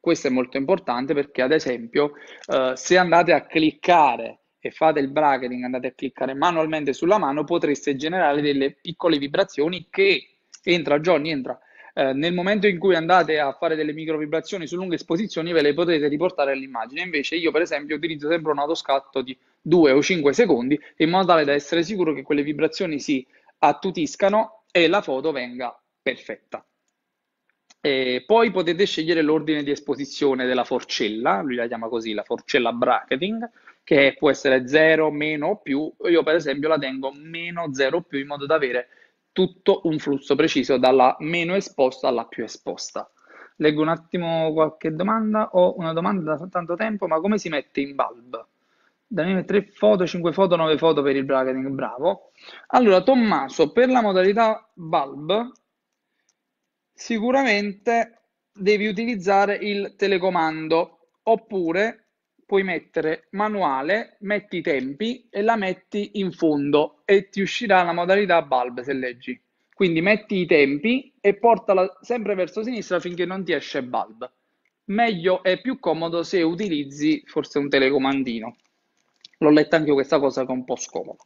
Questo è molto importante perché ad esempio eh, se andate a cliccare e fate il bracketing, andate a cliccare manualmente sulla mano, potreste generare delle piccole vibrazioni che entra Johnny, entra. Eh, nel momento in cui andate a fare delle micro vibrazioni su lunghe esposizioni ve le potete riportare all'immagine. Invece io per esempio utilizzo sempre un autoscatto di 2 o 5 secondi in modo tale da essere sicuro che quelle vibrazioni si attutiscano e la foto venga perfetta. E poi potete scegliere l'ordine di esposizione della forcella, lui la chiama così la forcella bracketing, che può essere 0, meno o più, io per esempio la tengo meno 0 più in modo da avere tutto un flusso preciso dalla meno esposta alla più esposta. Leggo un attimo qualche domanda, ho una domanda da tanto tempo, ma come si mette in bulb? Da me 3 foto, 5 foto, 9 foto per il bracketing, bravo. Allora Tommaso, per la modalità bulb sicuramente devi utilizzare il telecomando oppure puoi mettere manuale, metti i tempi e la metti in fondo e ti uscirà la modalità bulb se leggi. Quindi metti i tempi e portala sempre verso sinistra finché non ti esce bulb. Meglio e più comodo se utilizzi forse un telecomandino. L'ho letta anche questa cosa che è un po' scomoda.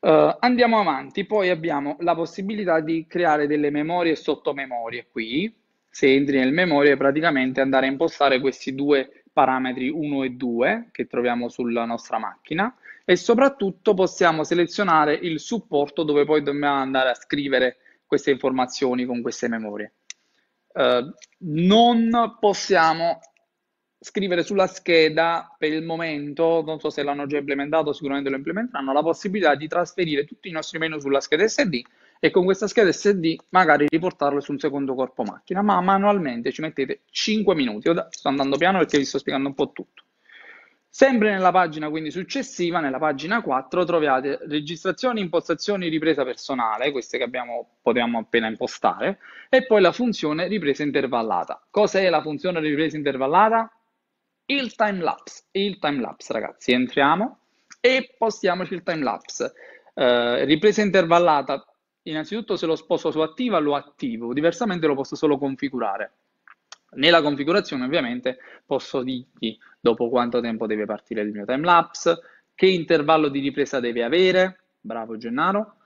Uh, andiamo avanti, poi abbiamo la possibilità di creare delle memorie e sottomemorie qui. Se entri nel memoria praticamente andare a impostare questi due parametri 1 e 2 che troviamo sulla nostra macchina e soprattutto possiamo selezionare il supporto dove poi dobbiamo andare a scrivere queste informazioni con queste memorie. Eh, non possiamo scrivere sulla scheda per il momento, non so se l'hanno già implementato, sicuramente lo implementeranno, la possibilità di trasferire tutti i nostri menu sulla scheda SD e con questa scheda SD magari riportarlo su un secondo corpo macchina, ma manualmente ci mettete 5 minuti. Io sto andando piano perché vi sto spiegando un po' tutto. Sempre nella pagina quindi successiva, nella pagina 4, trovate registrazioni, impostazioni, ripresa personale, queste che abbiamo, potevamo appena impostare, e poi la funzione ripresa intervallata. Cos'è la funzione ripresa intervallata? Il time lapse, il time lapse ragazzi, entriamo e postiamoci il time lapse. Eh, ripresa intervallata innanzitutto se lo sposto su attiva lo attivo, diversamente lo posso solo configurare. Nella configurazione ovviamente posso dirgli dopo quanto tempo deve partire il mio timelapse, che intervallo di ripresa deve avere, bravo Gennaro,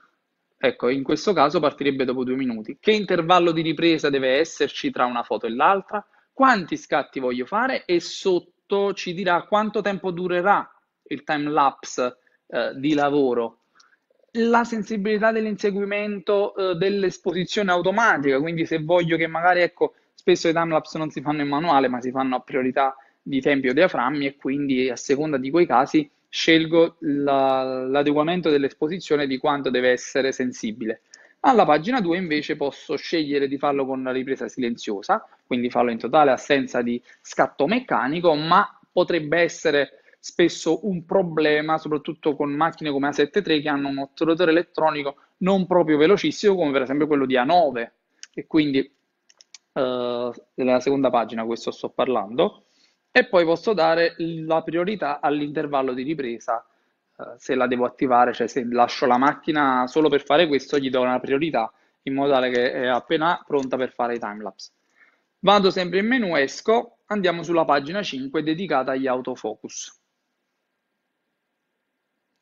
ecco in questo caso partirebbe dopo due minuti, che intervallo di ripresa deve esserci tra una foto e l'altra, quanti scatti voglio fare e sotto ci dirà quanto tempo durerà il timelapse eh, di lavoro la sensibilità dell'inseguimento eh, dell'esposizione automatica, quindi se voglio che magari, ecco, spesso i timelapse non si fanno in manuale, ma si fanno a priorità di tempi o diaframmi e quindi a seconda di quei casi scelgo la, l'adeguamento dell'esposizione di quanto deve essere sensibile. Alla pagina 2 invece posso scegliere di farlo con la ripresa silenziosa, quindi farlo in totale assenza di scatto meccanico, ma potrebbe essere spesso un problema, soprattutto con macchine come A73 che hanno un otturatore elettronico non proprio velocissimo, come per esempio quello di A9. E quindi eh, nella seconda pagina questo sto parlando. E poi posso dare la priorità all'intervallo di ripresa eh, se la devo attivare, cioè se lascio la macchina solo per fare questo, gli do una priorità in modo tale che è appena pronta per fare i timelapse. Vado sempre in menu, esco, andiamo sulla pagina 5 dedicata agli autofocus.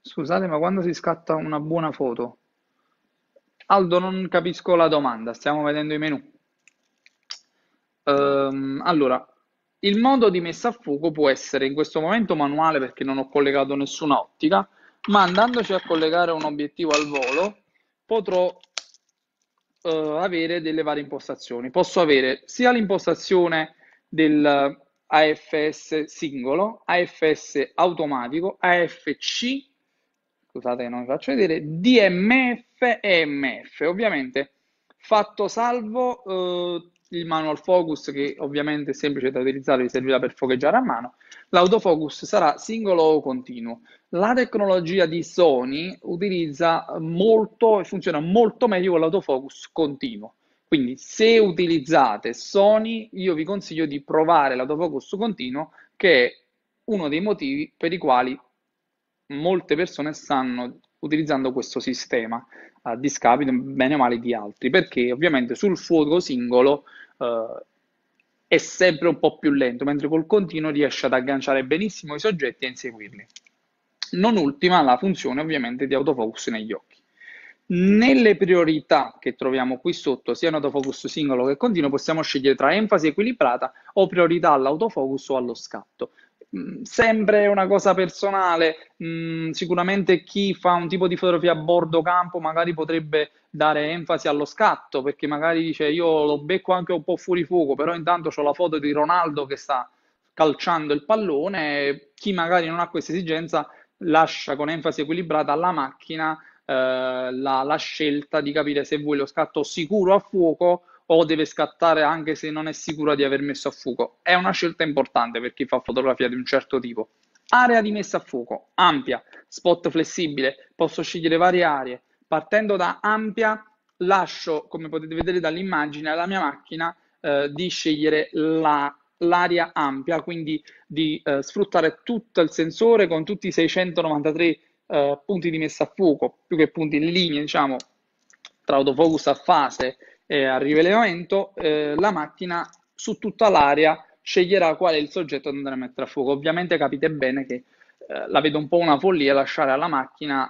Scusate, ma quando si scatta una buona foto? Aldo, non capisco la domanda, stiamo vedendo i menu. Um, allora, il modo di messa a fuoco può essere in questo momento manuale perché non ho collegato nessuna ottica, ma andandoci a collegare un obiettivo al volo potrò uh, avere delle varie impostazioni. Posso avere sia l'impostazione del AFS singolo, AFS automatico, AFC scusate che non vi faccio vedere, DMF e MF, ovviamente fatto salvo eh, il manual focus che ovviamente è semplice da utilizzare, vi servirà per focheggiare a mano, l'autofocus sarà singolo o continuo. La tecnologia di Sony utilizza molto e funziona molto meglio con l'autofocus continuo. Quindi se utilizzate Sony, io vi consiglio di provare l'autofocus continuo che è uno dei motivi per i quali molte persone stanno utilizzando questo sistema eh, a discapito bene o male di altri, perché ovviamente sul fuoco singolo eh, è sempre un po' più lento, mentre col continuo riesce ad agganciare benissimo i soggetti e inseguirli. Non ultima la funzione ovviamente di autofocus negli occhi. Nelle priorità che troviamo qui sotto, sia in autofocus singolo che continuo, possiamo scegliere tra enfasi equilibrata o priorità all'autofocus o allo scatto. Mm, sempre una cosa personale, mh, mm, sicuramente chi fa un tipo di fotografia a bordo campo magari potrebbe dare enfasi allo scatto, perché magari dice io lo becco anche un po' fuori fuoco, però intanto ho la foto di Ronaldo che sta calciando il pallone, chi magari non ha questa esigenza lascia con enfasi equilibrata alla macchina eh, la, la scelta di capire se vuoi lo scatto sicuro a fuoco o deve scattare anche se non è sicura di aver messo a fuoco. È una scelta importante per chi fa fotografia di un certo tipo. Area di messa a fuoco ampia, spot flessibile, posso scegliere varie aree. Partendo da ampia, lascio, come potete vedere dall'immagine, alla mia macchina eh, di scegliere la, l'area ampia, quindi di eh, sfruttare tutto il sensore con tutti i 693 eh, punti di messa a fuoco, più che punti in linea, diciamo, tra autofocus a fase, eh, al rilevamento, eh, la macchina su tutta l'area sceglierà qual è il soggetto da andare a mettere a fuoco. Ovviamente capite bene che eh, la vedo un po' una follia lasciare alla macchina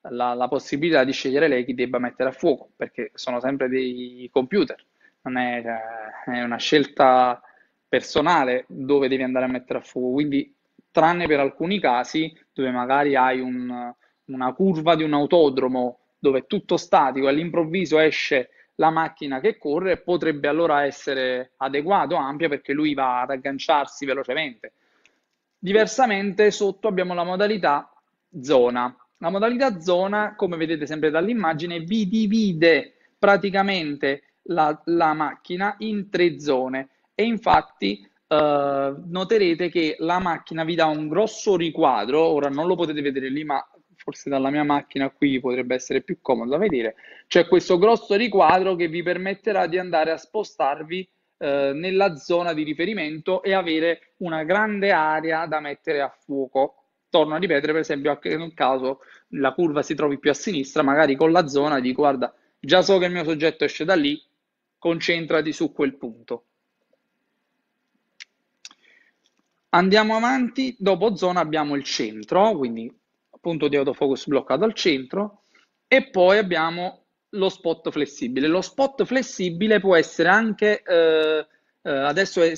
eh, la, la, possibilità di scegliere lei chi debba mettere a fuoco, perché sono sempre dei computer, non è, cioè, è una scelta personale dove devi andare a mettere a fuoco. Quindi, tranne per alcuni casi dove magari hai un, una curva di un autodromo dove è tutto statico, all'improvviso esce la macchina che corre potrebbe allora essere adeguato ampia perché lui va ad agganciarsi velocemente. Diversamente sotto abbiamo la modalità zona. La modalità zona, come vedete sempre dall'immagine, vi divide praticamente la, la macchina in tre zone e infatti eh, noterete che la macchina vi dà un grosso riquadro, ora non lo potete vedere lì ma forse dalla mia macchina qui potrebbe essere più comodo da vedere, c'è questo grosso riquadro che vi permetterà di andare a spostarvi eh, nella zona di riferimento e avere una grande area da mettere a fuoco. Torno a ripetere, per esempio, anche nel caso la curva si trovi più a sinistra, magari con la zona di guarda, già so che il mio soggetto esce da lì, concentrati su quel punto. Andiamo avanti, dopo zona abbiamo il centro, quindi punto di autofocus bloccato al centro e poi abbiamo lo spot flessibile. Lo spot flessibile può essere anche, eh, eh, adesso è,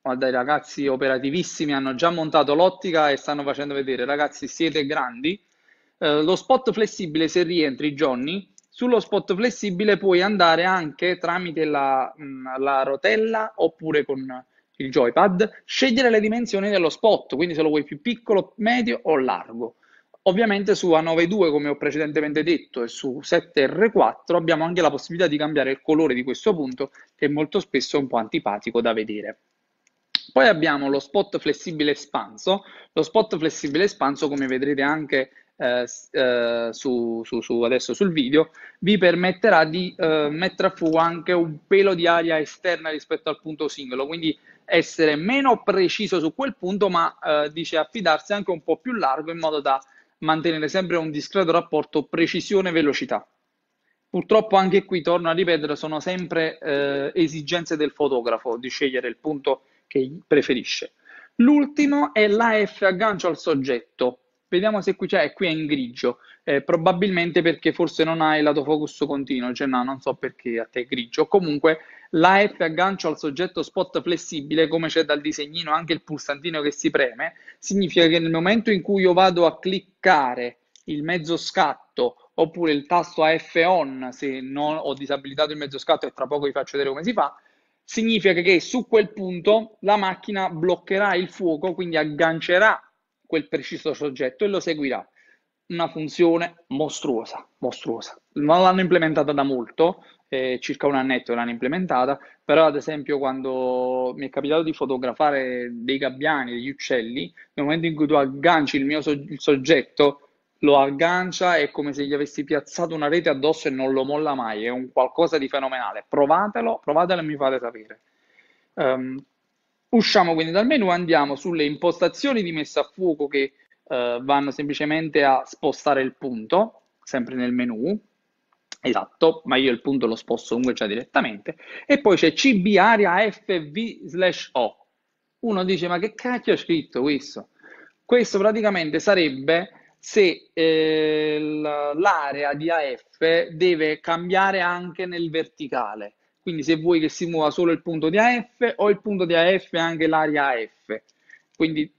guarda i ragazzi operativissimi hanno già montato l'ottica e stanno facendo vedere, ragazzi siete grandi, eh, lo spot flessibile se rientri Johnny, sullo spot flessibile puoi andare anche tramite la, mm, la rotella oppure con il joypad, scegliere le dimensioni dello spot, quindi se lo vuoi più piccolo, medio o largo. Ovviamente su A92, come ho precedentemente detto, e su 7R4 abbiamo anche la possibilità di cambiare il colore di questo punto, che molto spesso è un po' antipatico da vedere. Poi abbiamo lo spot flessibile espanso. Lo spot flessibile espanso, come vedrete anche eh, eh, su, su, su, adesso sul video, vi permetterà di eh, mettere a fuoco anche un pelo di aria esterna rispetto al punto singolo, quindi essere meno preciso su quel punto, ma eh, dice affidarsi anche un po' più largo in modo da mantenere sempre un discreto rapporto precisione-velocità. Purtroppo anche qui, torno a ripetere, sono sempre eh, esigenze del fotografo di scegliere il punto che preferisce. L'ultimo è l'AF aggancio al soggetto. Vediamo se qui c'è, qui è in grigio, eh, probabilmente perché forse non hai l'autofocus continuo, cioè no, non so perché a te è grigio. Comunque l'AF aggancio al soggetto spot flessibile, come c'è dal disegnino anche il pulsantino che si preme, significa che nel momento in cui io vado a cliccare il mezzo scatto oppure il tasto AF on, se non ho disabilitato il mezzo scatto e tra poco vi faccio vedere come si fa, significa che su quel punto la macchina bloccherà il fuoco, quindi aggancerà quel preciso soggetto e lo seguirà. Una funzione mostruosa, mostruosa. Non l'hanno implementata da molto, eh, circa un annetto l'hanno implementata, però ad esempio quando mi è capitato di fotografare dei gabbiani, degli uccelli, nel momento in cui tu agganci il mio so- il soggetto, lo aggancia, è come se gli avessi piazzato una rete addosso e non lo molla mai, è un qualcosa di fenomenale. Provatelo, provatelo e mi fate sapere. Um, Usciamo quindi dal menu, andiamo sulle impostazioni di messa a fuoco che eh, vanno semplicemente a spostare il punto, sempre nel menu, esatto, ma io il punto lo sposto comunque già direttamente, e poi c'è CB area FV slash O. Uno dice ma che cacchio ho scritto questo? Questo praticamente sarebbe se eh, l'area di AF deve cambiare anche nel verticale quindi se vuoi che si muova solo il punto di AF o il punto di AF e anche l'area AF. Quindi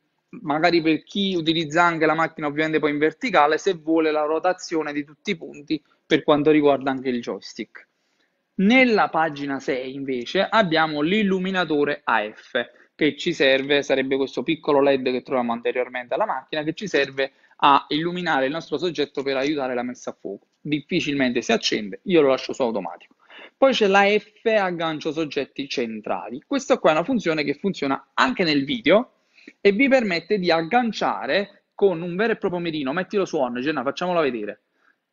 magari per chi utilizza anche la macchina ovviamente poi in verticale, se vuole la rotazione di tutti i punti per quanto riguarda anche il joystick. Nella pagina 6 invece abbiamo l'illuminatore AF che ci serve, sarebbe questo piccolo LED che troviamo anteriormente alla macchina, che ci serve a illuminare il nostro soggetto per aiutare la messa a fuoco. Difficilmente si accende, io lo lascio su automatico. Poi c'è la F aggancio soggetti centrali. Questa qua è una funzione che funziona anche nel video e vi permette di agganciare con un vero e proprio mirino. Mettilo su on, Genna, facciamola vedere.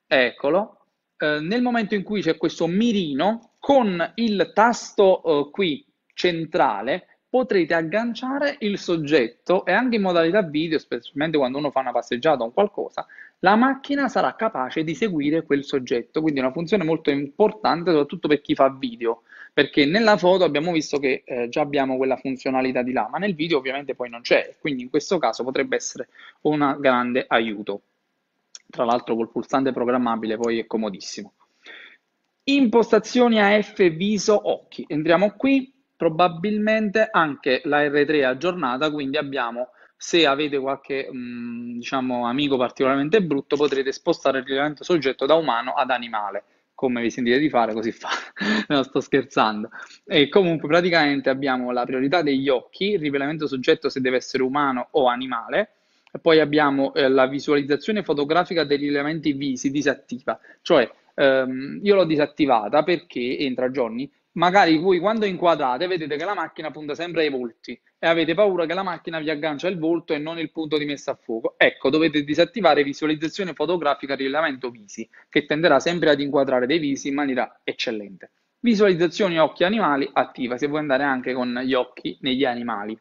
Eccolo. Eh, nel momento in cui c'è questo mirino, con il tasto eh, qui centrale, potrete agganciare il soggetto e anche in modalità video, specialmente quando uno fa una passeggiata o un qualcosa, la macchina sarà capace di seguire quel soggetto, quindi è una funzione molto importante soprattutto per chi fa video, perché nella foto abbiamo visto che eh, già abbiamo quella funzionalità di là, ma nel video ovviamente poi non c'è, quindi in questo caso potrebbe essere un grande aiuto. Tra l'altro col pulsante programmabile poi è comodissimo. Impostazioni AF viso occhi. Entriamo qui, probabilmente anche la R3 aggiornata, quindi abbiamo se avete qualche mh, mm, diciamo, amico particolarmente brutto potrete spostare il rilevamento soggetto da umano ad animale come vi sentite di fare così fa non sto scherzando e comunque praticamente abbiamo la priorità degli occhi il rilevamento soggetto se deve essere umano o animale e poi abbiamo eh, la visualizzazione fotografica degli elementi visi disattiva cioè ehm, io l'ho disattivata perché entra Johnny magari voi quando inquadrate vedete che la macchina punta sempre ai volti e avete paura che la macchina vi aggancia il volto e non il punto di messa a fuoco. Ecco, dovete disattivare visualizzazione fotografica rilevamento visi, che tenderà sempre ad inquadrare dei visi in maniera eccellente. Visualizzazione occhi animali attiva, se vuoi andare anche con gli occhi negli animali.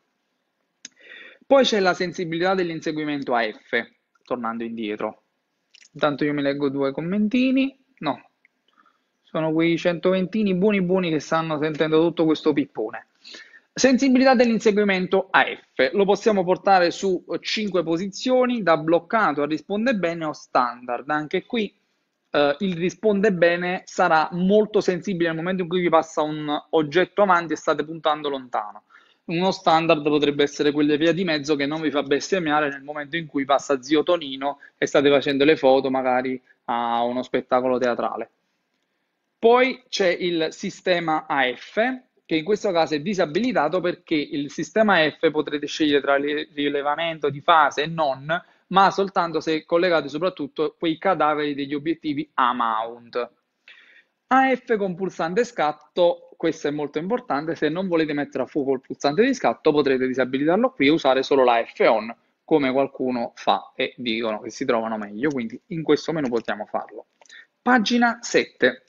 Poi c'è la sensibilità dell'inseguimento a F, tornando indietro. Intanto io mi leggo due commentini. No, sono quei 120 buoni buoni che stanno sentendo tutto questo pippone. Sensibilità dell'inseguimento a F, lo possiamo portare su 5 posizioni, da bloccato a risponde bene o standard, anche qui eh, il risponde bene sarà molto sensibile nel momento in cui vi passa un oggetto avanti e state puntando lontano. Uno standard potrebbe essere quella via di mezzo che non vi fa bestemmiare nel momento in cui passa zio Tonino e state facendo le foto magari a uno spettacolo teatrale. Poi c'è il sistema AF, che in questo caso è disabilitato perché il sistema AF potrete scegliere tra rilevamento di fase e non, ma soltanto se collegate soprattutto quei cadaveri degli obiettivi amount. AF con pulsante scatto, questo è molto importante, se non volete mettere a fuoco il pulsante di scatto potrete disabilitarlo qui e usare solo la F on, come qualcuno fa e dicono che si trovano meglio, quindi in questo menu possiamo farlo. Pagina 7.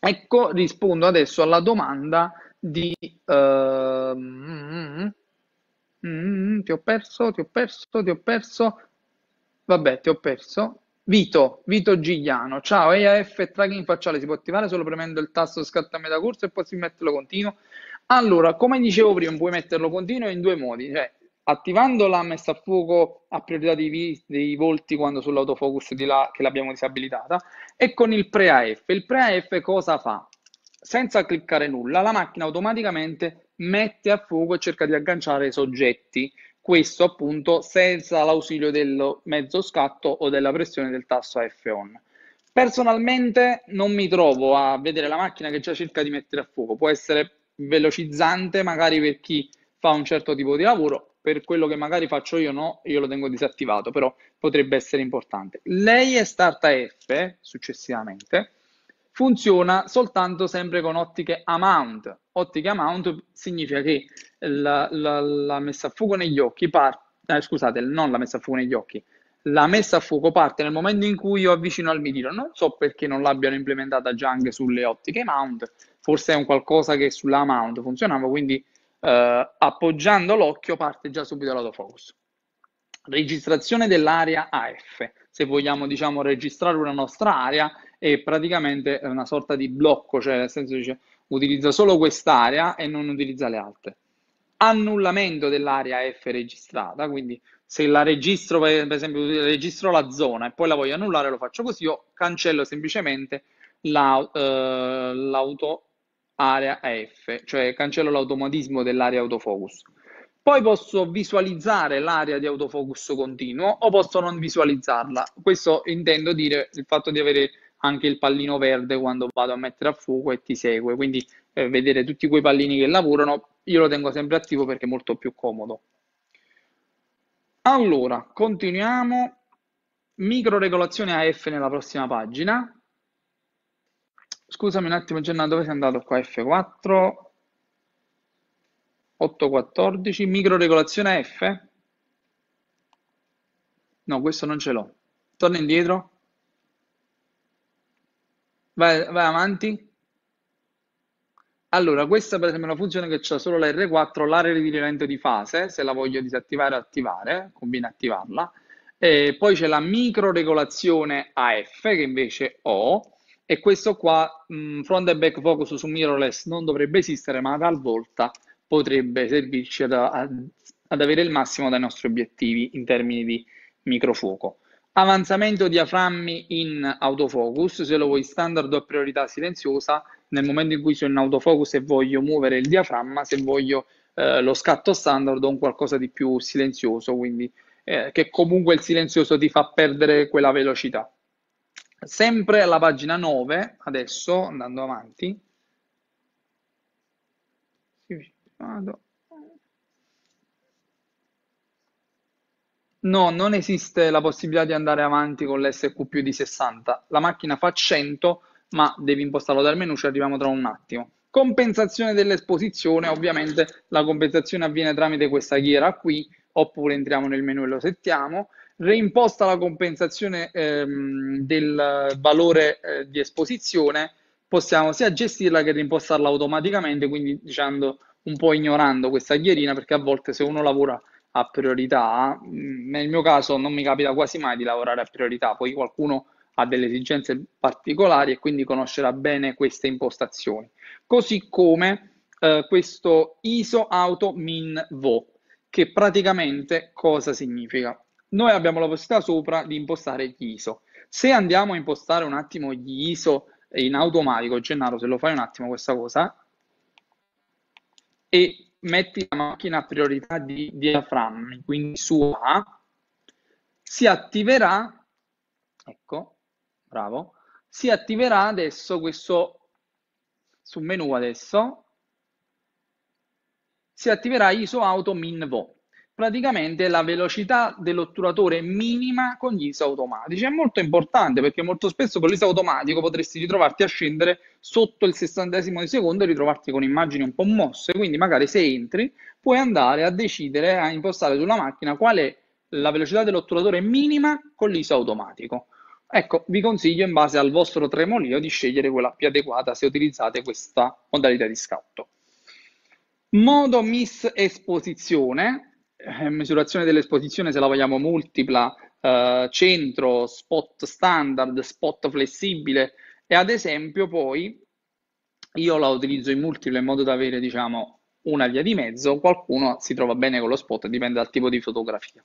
Ecco, rispondo adesso alla domanda di... Uh, mm, mm, ti ho perso, ti ho perso, ti ho perso. Vabbè, ti ho perso. Vito, Vito Gigliano, ciao, EAF tracking facciale si può attivare solo premendo il tasto scatta metà corso e poi si metterlo continuo? Allora, come dicevo prima, puoi metterlo continuo in due modi, cioè attivando la messa a fuoco a priorità dei, vi- dei volti quando sull'autofocus di là che l'abbiamo disabilitata e con il pre-AF. Il pre-AF cosa fa? Senza cliccare nulla, la macchina automaticamente mette a fuoco e cerca di agganciare i soggetti. Questo appunto senza l'ausilio del mezzo scatto o della pressione del tasto F-ON. Personalmente non mi trovo a vedere la macchina che già cerca di mettere a fuoco, può essere velocizzante magari per chi fa un certo tipo di lavoro, per quello che magari faccio io no, io lo tengo disattivato, però potrebbe essere importante. Lei è starta F eh, successivamente, funziona soltanto sempre con ottiche amount. Ottiche amount significa che la, la, la messa a fuoco negli occhi parte, eh, scusate, non la messa a fuoco negli occhi, la messa a fuoco parte nel momento in cui io avvicino al midino. Non so perché non l'abbiano implementata già anche sulle ottiche mount, forse è un qualcosa che sulla mount funzionava, quindi eh, appoggiando l'occhio parte già subito l'autofocus. Registrazione dell'area AF, se vogliamo diciamo, registrare una nostra area è praticamente una sorta di blocco, cioè nel senso dice utilizza solo quest'area e non utilizza le altre. Annullamento dell'area F registrata, quindi se la registro, per esempio, registro la zona e poi la voglio annullare, lo faccio così, io cancello semplicemente la, eh, l'auto, area AF, cioè cancello l'automatismo dell'area autofocus. Poi posso visualizzare l'area di autofocus continuo o posso non visualizzarla. Questo intendo dire il fatto di avere anche il pallino verde quando vado a mettere a fuoco e ti segue, quindi eh, vedere tutti quei pallini che lavorano, io lo tengo sempre attivo perché è molto più comodo. Allora, continuiamo. Microregolazione AF nella prossima pagina. Scusami un attimo, Genna, dove sei andato qua? F4, 814, microregolazione F? No, questo non ce l'ho. Torna indietro. Vai, vai avanti. Allora, questa per esempio è una funzione che c'è solo la R4, l'area di rilento di fase, se la voglio disattivare o attivare, conviene attivarla. E poi c'è la microregolazione AF che invece ho e questo qua mh, mm, front e back focus su mirrorless non dovrebbe esistere ma talvolta potrebbe servirci ad, ad, avere il massimo dai nostri obiettivi in termini di microfuoco avanzamento diaframmi in autofocus se lo vuoi standard o a priorità silenziosa nel momento in cui sono in autofocus e voglio muovere il diaframma se voglio eh, lo scatto standard o un qualcosa di più silenzioso quindi eh, che comunque il silenzioso ti fa perdere quella velocità Sempre alla pagina 9, adesso andando avanti, No, non esiste la possibilità di andare avanti con l'SQ più di 60. La macchina fa 100, ma devi impostarlo dal menu, ci arriviamo tra un attimo. Compensazione dell'esposizione, ovviamente la compensazione avviene tramite questa ghiera qui, oppure entriamo nel menu e lo settiamo reimposta la compensazione ehm, del valore eh, di esposizione, possiamo sia gestirla che reimpostarla automaticamente, quindi diciamo un po' ignorando questa ghierina, perché a volte se uno lavora a priorità, mm, nel mio caso non mi capita quasi mai di lavorare a priorità, poi qualcuno ha delle esigenze particolari e quindi conoscerà bene queste impostazioni. Così come eh, questo ISO Auto Min Vo, che praticamente cosa significa? noi abbiamo la possibilità sopra di impostare gli ISO. Se andiamo a impostare un attimo gli ISO in automatico, Gennaro, se lo fai un attimo questa cosa, e metti la macchina a priorità di diaframmi, quindi su A, si attiverà, ecco, bravo, si attiverà adesso questo, sul menu adesso, si attiverà ISO Auto Minvo praticamente la velocità dell'otturatore minima con gli ISO automatici. È molto importante perché molto spesso con l'ISO automatico potresti ritrovarti a scendere sotto il sessantesimo di secondo e ritrovarti con immagini un po' mosse, quindi magari se entri puoi andare a decidere, a impostare sulla macchina qual è la velocità dell'otturatore minima con l'ISO automatico. Ecco, vi consiglio in base al vostro tremolio di scegliere quella più adeguata se utilizzate questa modalità di scatto. Modo miss esposizione, eh, misurazione dell'esposizione se la vogliamo multipla, eh, centro, spot standard, spot flessibile e ad esempio poi io la utilizzo in multiple in modo da avere diciamo una via di mezzo, qualcuno si trova bene con lo spot, dipende dal tipo di fotografia.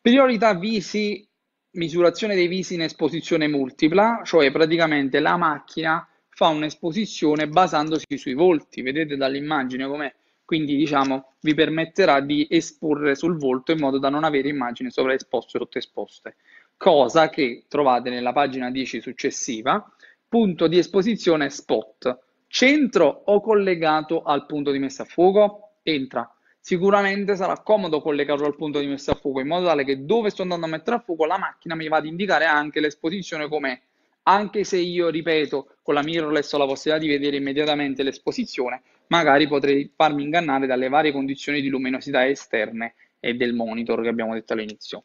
Priorità visi, misurazione dei visi in esposizione multipla, cioè praticamente la macchina fa un'esposizione basandosi sui volti, vedete dall'immagine com'è quindi diciamo vi permetterà di esporre sul volto in modo da non avere immagini sovraesposte o sottoesposte, cosa che trovate nella pagina 10 successiva, punto di esposizione spot, centro o collegato al punto di messa a fuoco? Entra. Sicuramente sarà comodo collegarlo al punto di messa a fuoco in modo tale che dove sto andando a mettere a fuoco la macchina mi va ad indicare anche l'esposizione com'è anche se io ripeto con la mirrorless ho la possibilità di vedere immediatamente l'esposizione, magari potrei farmi ingannare dalle varie condizioni di luminosità esterne e del monitor che abbiamo detto all'inizio.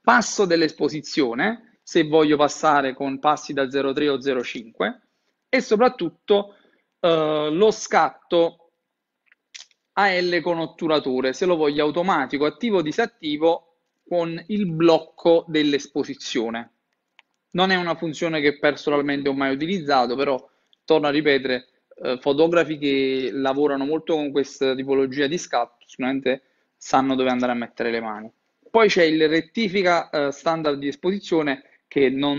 Passo dell'esposizione, se voglio passare con passi da 0,3 o 0,5 e soprattutto eh, lo scatto AL con otturatore, se lo voglio automatico, attivo o disattivo con il blocco dell'esposizione. Non è una funzione che personalmente ho mai utilizzato, però torno a ripetere, eh, fotografi che lavorano molto con questa tipologia di scatto sicuramente sanno dove andare a mettere le mani. Poi c'è il rettifica eh, standard di esposizione che non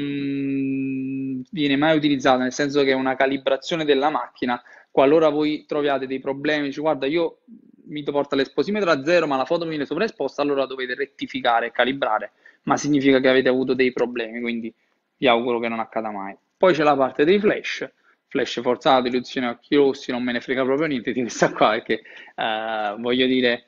viene mai utilizzato, nel senso che è una calibrazione della macchina. Qualora voi troviate dei problemi, dice guarda io mi porto l'esposimetro a zero ma la foto mi viene sovraesposta, allora dovete rettificare e calibrare, ma significa che avete avuto dei problemi, quindi vi auguro che non accada mai. Poi c'è la parte dei flash, flash forzato, illusione a occhi rossi, non me ne frega proprio niente di questa qua, perché eh, voglio dire,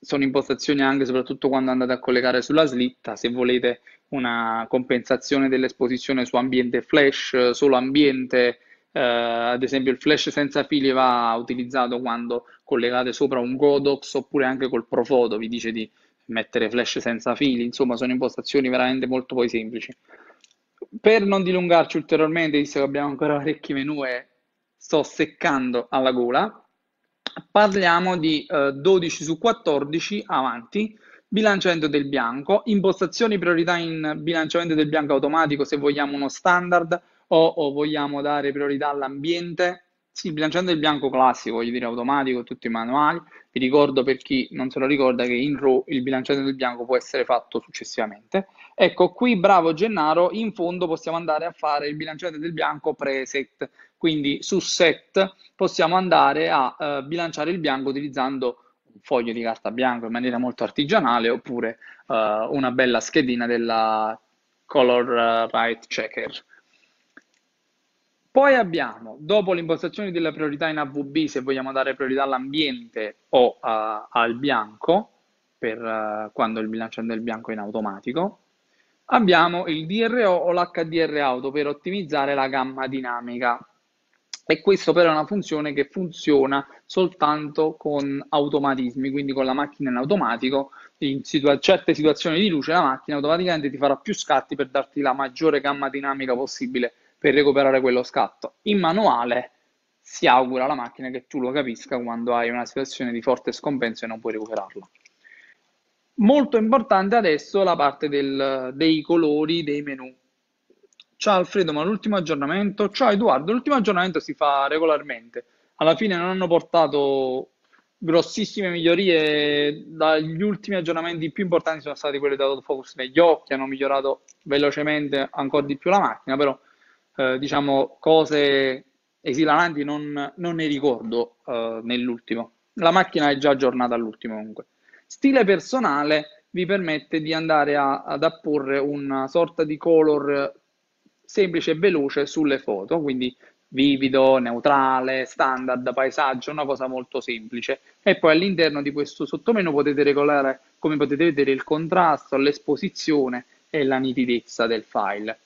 sono impostazioni anche soprattutto quando andate a collegare sulla slitta, se volete una compensazione dell'esposizione su ambiente flash, solo ambiente, eh, ad esempio il flash senza fili va utilizzato quando collegate sopra un Godox oppure anche col Profoto vi dice di mettere flash senza fili, insomma sono impostazioni veramente molto poi semplici. Per non dilungarci ulteriormente, visto che abbiamo ancora parecchi menu e sto seccando alla gola, parliamo di eh, 12 su 14 avanti, bilanciamento del bianco, impostazioni priorità in bilanciamento del bianco automatico se vogliamo uno standard o, o vogliamo dare priorità all'ambiente sì, bilanciante il bianco classico, voglio dire automatico, tutti i manuali. Vi ricordo per chi non se lo ricorda che in RAW il bilanciante del bianco può essere fatto successivamente. Ecco, qui bravo Gennaro, in fondo possiamo andare a fare il bilanciante del bianco preset, quindi su set possiamo andare a uh, bilanciare il bianco utilizzando un foglio di carta bianco in maniera molto artigianale oppure uh, una bella schedina della Color Right eh, Checker. Poi abbiamo, dopo l'impostazione della priorità in AVB, se vogliamo dare priorità all'ambiente o a, al bianco, per uh, quando il bilanciando del bianco in automatico, abbiamo il DRO o l'HDR auto per ottimizzare la gamma dinamica. E questo però è una funzione che funziona soltanto con automatismi, quindi con la macchina in automatico, in situa- certe situazioni di luce la macchina automaticamente ti farà più scatti per darti la maggiore gamma dinamica possibile per recuperare quello scatto. In manuale si augura alla macchina che tu lo capisca quando hai una situazione di forte scompenso e non puoi recuperarlo. Molto importante adesso la parte del, dei colori dei menu. Ciao Alfredo, ma l'ultimo aggiornamento? Ciao Edoardo, l'ultimo aggiornamento si fa regolarmente. Alla fine non hanno portato grossissime migliorie dagli ultimi aggiornamenti più importanti sono stati quelli da autofocus negli occhi hanno migliorato velocemente ancora di più la macchina però eh, diciamo, cose esilanti non, non ne ricordo eh, nell'ultimo. La macchina è già aggiornata all'ultimo comunque. Stile personale vi permette di andare a, ad apporre una sorta di color semplice e veloce sulle foto, quindi vivido, neutrale, standard, paesaggio, una cosa molto semplice. E poi all'interno di questo sottomenu potete regolare, come potete vedere, il contrasto, l'esposizione e la nitidezza del file.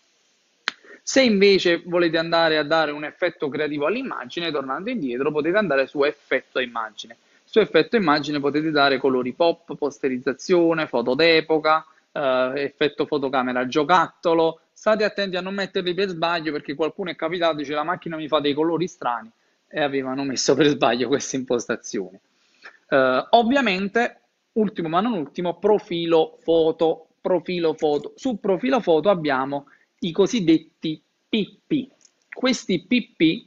Se invece volete andare a dare un effetto creativo all'immagine, tornando indietro, potete andare su effetto immagine. Su effetto immagine potete dare colori pop, posterizzazione, foto d'epoca, eh, effetto fotocamera giocattolo. State attenti a non metterli per sbaglio perché qualcuno è capitato e dice la macchina mi fa dei colori strani e avevano messo per sbaglio questa impostazione. Eh, ovviamente, ultimo ma non ultimo, profilo foto, profilo foto. Su profilo foto abbiamo i cosiddetti PP. Questi PP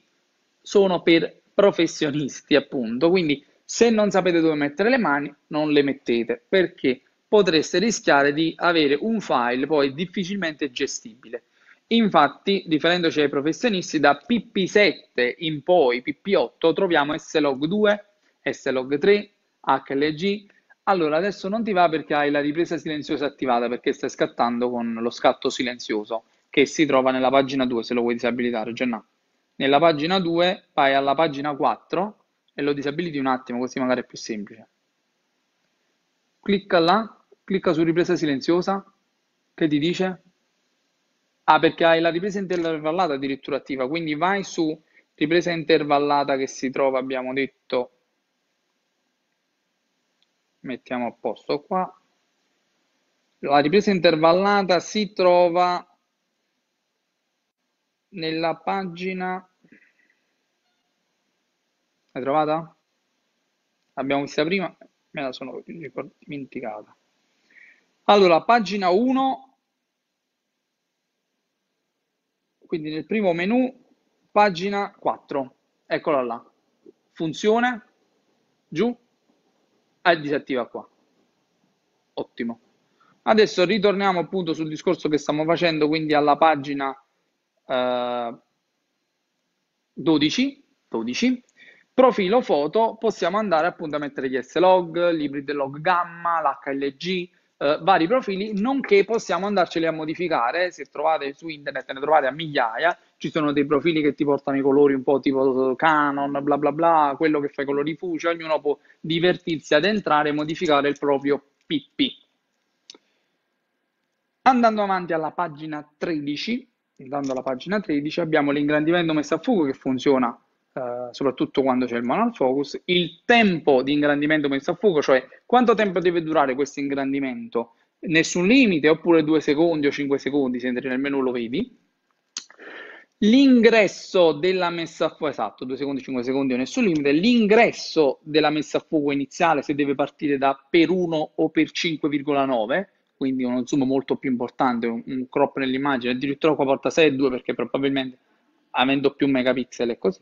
sono per professionisti, appunto, quindi se non sapete dove mettere le mani, non le mettete, perché potreste rischiare di avere un file poi difficilmente gestibile. Infatti, riferendoci ai professionisti, da PP7 in poi, PP8, troviamo slog2, slog3, HLG. Allora, adesso non ti va perché hai la ripresa silenziosa attivata, perché stai scattando con lo scatto silenzioso che si trova nella pagina 2 se lo vuoi disabilitare, Gianna. Nella pagina 2 vai alla pagina 4 e lo disabiliti un attimo così magari è più semplice. Clicca là, clicca su ripresa silenziosa, che ti dice? Ah, perché hai la ripresa intervallata addirittura attiva, quindi vai su ripresa intervallata che si trova, abbiamo detto, mettiamo a posto qua, la ripresa intervallata si trova nella pagina l'hai trovata? l'abbiamo vista prima me la sono dimenticata allora pagina 1 quindi nel primo menu pagina 4 eccola là funzione giù e ah, disattiva qua ottimo adesso ritorniamo appunto sul discorso che stiamo facendo quindi alla pagina 12, eh, 12, profilo foto possiamo andare appunto a mettere gli S-Log, libri del log gamma, l'HLG, eh, vari profili, nonché possiamo andarceli a modificare, se trovate su internet ne trovate a migliaia, ci sono dei profili che ti portano i colori un po' tipo Canon, bla bla bla, quello che fa i colori fucsia, ognuno può divertirsi ad entrare e modificare il proprio PP. Andando avanti alla pagina 13, andando alla pagina 13, abbiamo l'ingrandimento messo a fuoco che funziona eh, soprattutto quando c'è il manual focus, il tempo di ingrandimento messo a fuoco, cioè quanto tempo deve durare questo ingrandimento, nessun limite, oppure 2 secondi o 5 secondi, se entri nel menu lo vedi. L'ingresso della messa a fuoco, esatto, 2 secondi, 5 secondi o nessun limite, l'ingresso della messa a fuoco iniziale se deve partire da per 1 o per 5,9, quindi uno zoom molto più importante, un, un crop nell'immagine, addirittura qua porta 6,2 perché probabilmente avendo più megapixel è così.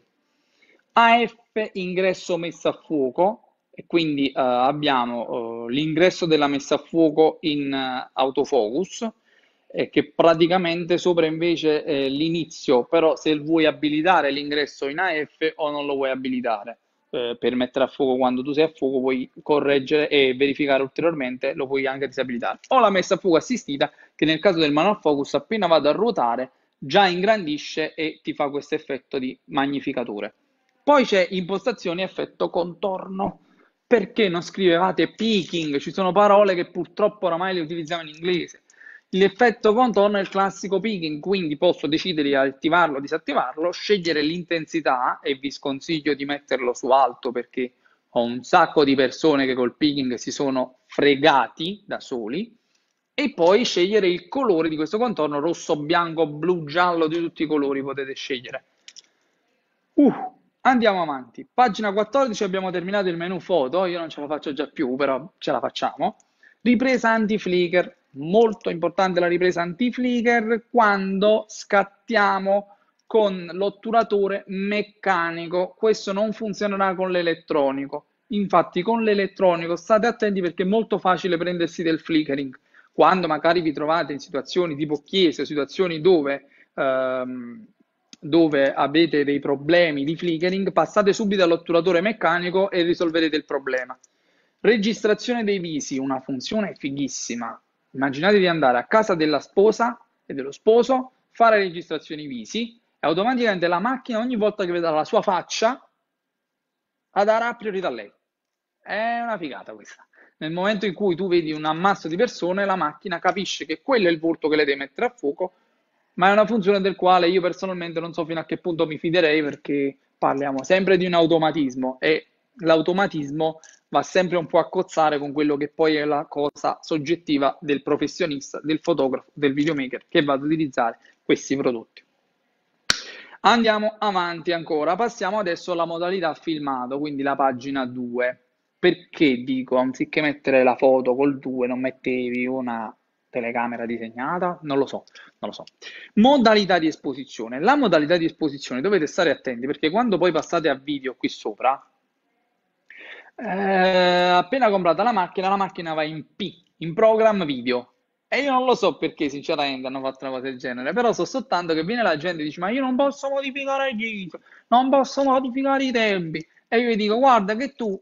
AF ingresso messa a fuoco, e quindi eh, abbiamo eh, l'ingresso della messa a fuoco in uh, autofocus, e eh, che praticamente sopra invece è l'inizio, però se vuoi abilitare l'ingresso in AF o non lo vuoi abilitare. Eh, per mettere a fuoco quando tu sei a fuoco puoi correggere e verificare ulteriormente, lo puoi anche disabilitare. o la messa a fuoco assistita che nel caso del manual focus appena vado a ruotare già ingrandisce e ti fa questo effetto di magnificature Poi c'è impostazioni effetto contorno. Perché non scrivevate peaking? Ci sono parole che purtroppo oramai le utilizziamo in inglese. L'effetto contorno è il classico picking, quindi posso decidere di attivarlo o disattivarlo, scegliere l'intensità e vi sconsiglio di metterlo su alto perché ho un sacco di persone che col picking si sono fregati da soli e poi scegliere il colore di questo contorno rosso, bianco, blu, giallo di tutti i colori potete scegliere. Uh, andiamo avanti. Pagina 14 abbiamo terminato il menu foto, io non ce la faccio già più, però ce la facciamo. Ripresa anti-flicker molto importante la ripresa anti-flicker quando scattiamo con l'otturatore meccanico. Questo non funzionerà con l'elettronico. Infatti con l'elettronico state attenti perché è molto facile prendersi del flickering. Quando magari vi trovate in situazioni tipo chiese, situazioni dove, ehm, dove avete dei problemi di flickering, passate subito all'otturatore meccanico e risolverete il problema. Registrazione dei visi, una funzione fighissima Immaginate di andare a casa della sposa e dello sposo, fare registrazioni visi e automaticamente la macchina ogni volta che vedrà la sua faccia la darà priorità a lei. È una figata questa. Nel momento in cui tu vedi un ammasso di persone, la macchina capisce che quello è il volto che le devi mettere a fuoco, ma è una funzione del quale io personalmente non so fino a che punto mi fiderei perché parliamo sempre di un automatismo e l'automatismo va sempre un po' a cozzare con quello che poi è la cosa soggettiva del professionista, del fotografo, del videomaker che va ad utilizzare questi prodotti. Andiamo avanti ancora, passiamo adesso alla modalità filmato, quindi la pagina 2. Perché dico, anziché mettere la foto col 2, non mettevi una telecamera disegnata? Non lo so, non lo so. Modalità di esposizione. La modalità di esposizione dovete stare attenti perché quando poi passate a video qui sopra, eh, appena comprata la macchina, la macchina va in P, in program video. E io non lo so perché, sinceramente, hanno fatto una cosa del genere. Però so soltanto che viene la gente e dice: Ma io non posso modificare il giro, non posso modificare i tempi. E io gli dico: Guarda, che tu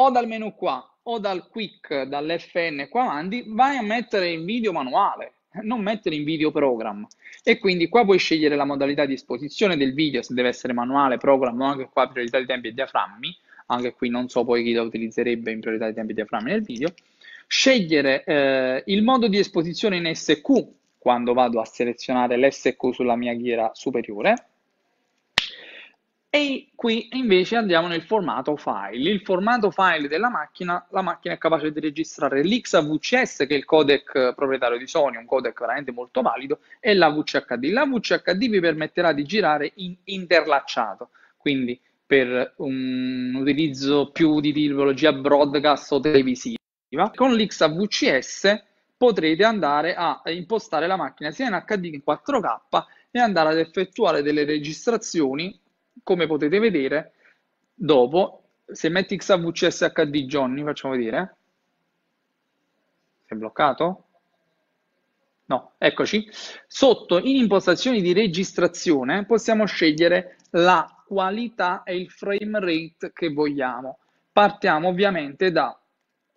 o dal menu qua o dal quick, dall'FN qua avanti, vai a mettere in video manuale, non mettere in video program. E quindi qua puoi scegliere la modalità di esposizione del video, se deve essere manuale, program o anche qua priorità di tempi e diaframmi anche qui non so poi chi la utilizzerebbe in priorità ai tempi diaframmi nel video, scegliere eh, il modo di esposizione in SQ quando vado a selezionare l'SQ sulla mia ghiera superiore, e qui invece andiamo nel formato file. Il formato file della macchina, la macchina è capace di registrare l'XAVCS, che è il codec proprietario di Sony, un codec veramente molto valido, e la VCHD. La VCHD vi permetterà di girare in interlacciato, quindi per un utilizzo più di tipologia broadcast o televisiva. Con l'XAVCS potrete andare a impostare la macchina sia in HD che in 4K e andare ad effettuare delle registrazioni, come potete vedere dopo. Se metti XAVCS HD Johnny, facciamo vedere. Si è bloccato? No, eccoci. Sotto in impostazioni di registrazione possiamo scegliere la qualità e il frame rate che vogliamo. Partiamo ovviamente da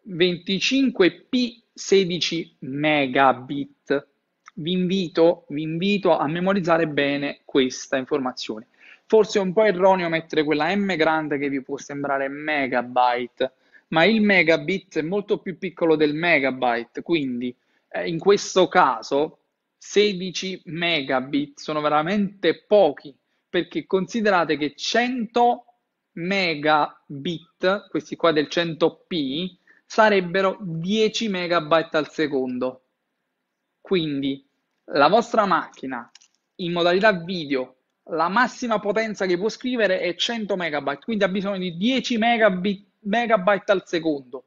25p 16 megabit. Vi invito, vi invito a memorizzare bene questa informazione. Forse è un po' erroneo mettere quella M grande che vi può sembrare megabyte, ma il megabit è molto più piccolo del megabyte, quindi eh, in questo caso 16 megabit sono veramente pochi perché considerate che 100 megabit, questi qua del 100p, sarebbero 10 megabyte al secondo. Quindi la vostra macchina in modalità video, la massima potenza che può scrivere è 100 megabyte, quindi ha bisogno di 10 megabit, megabyte al secondo.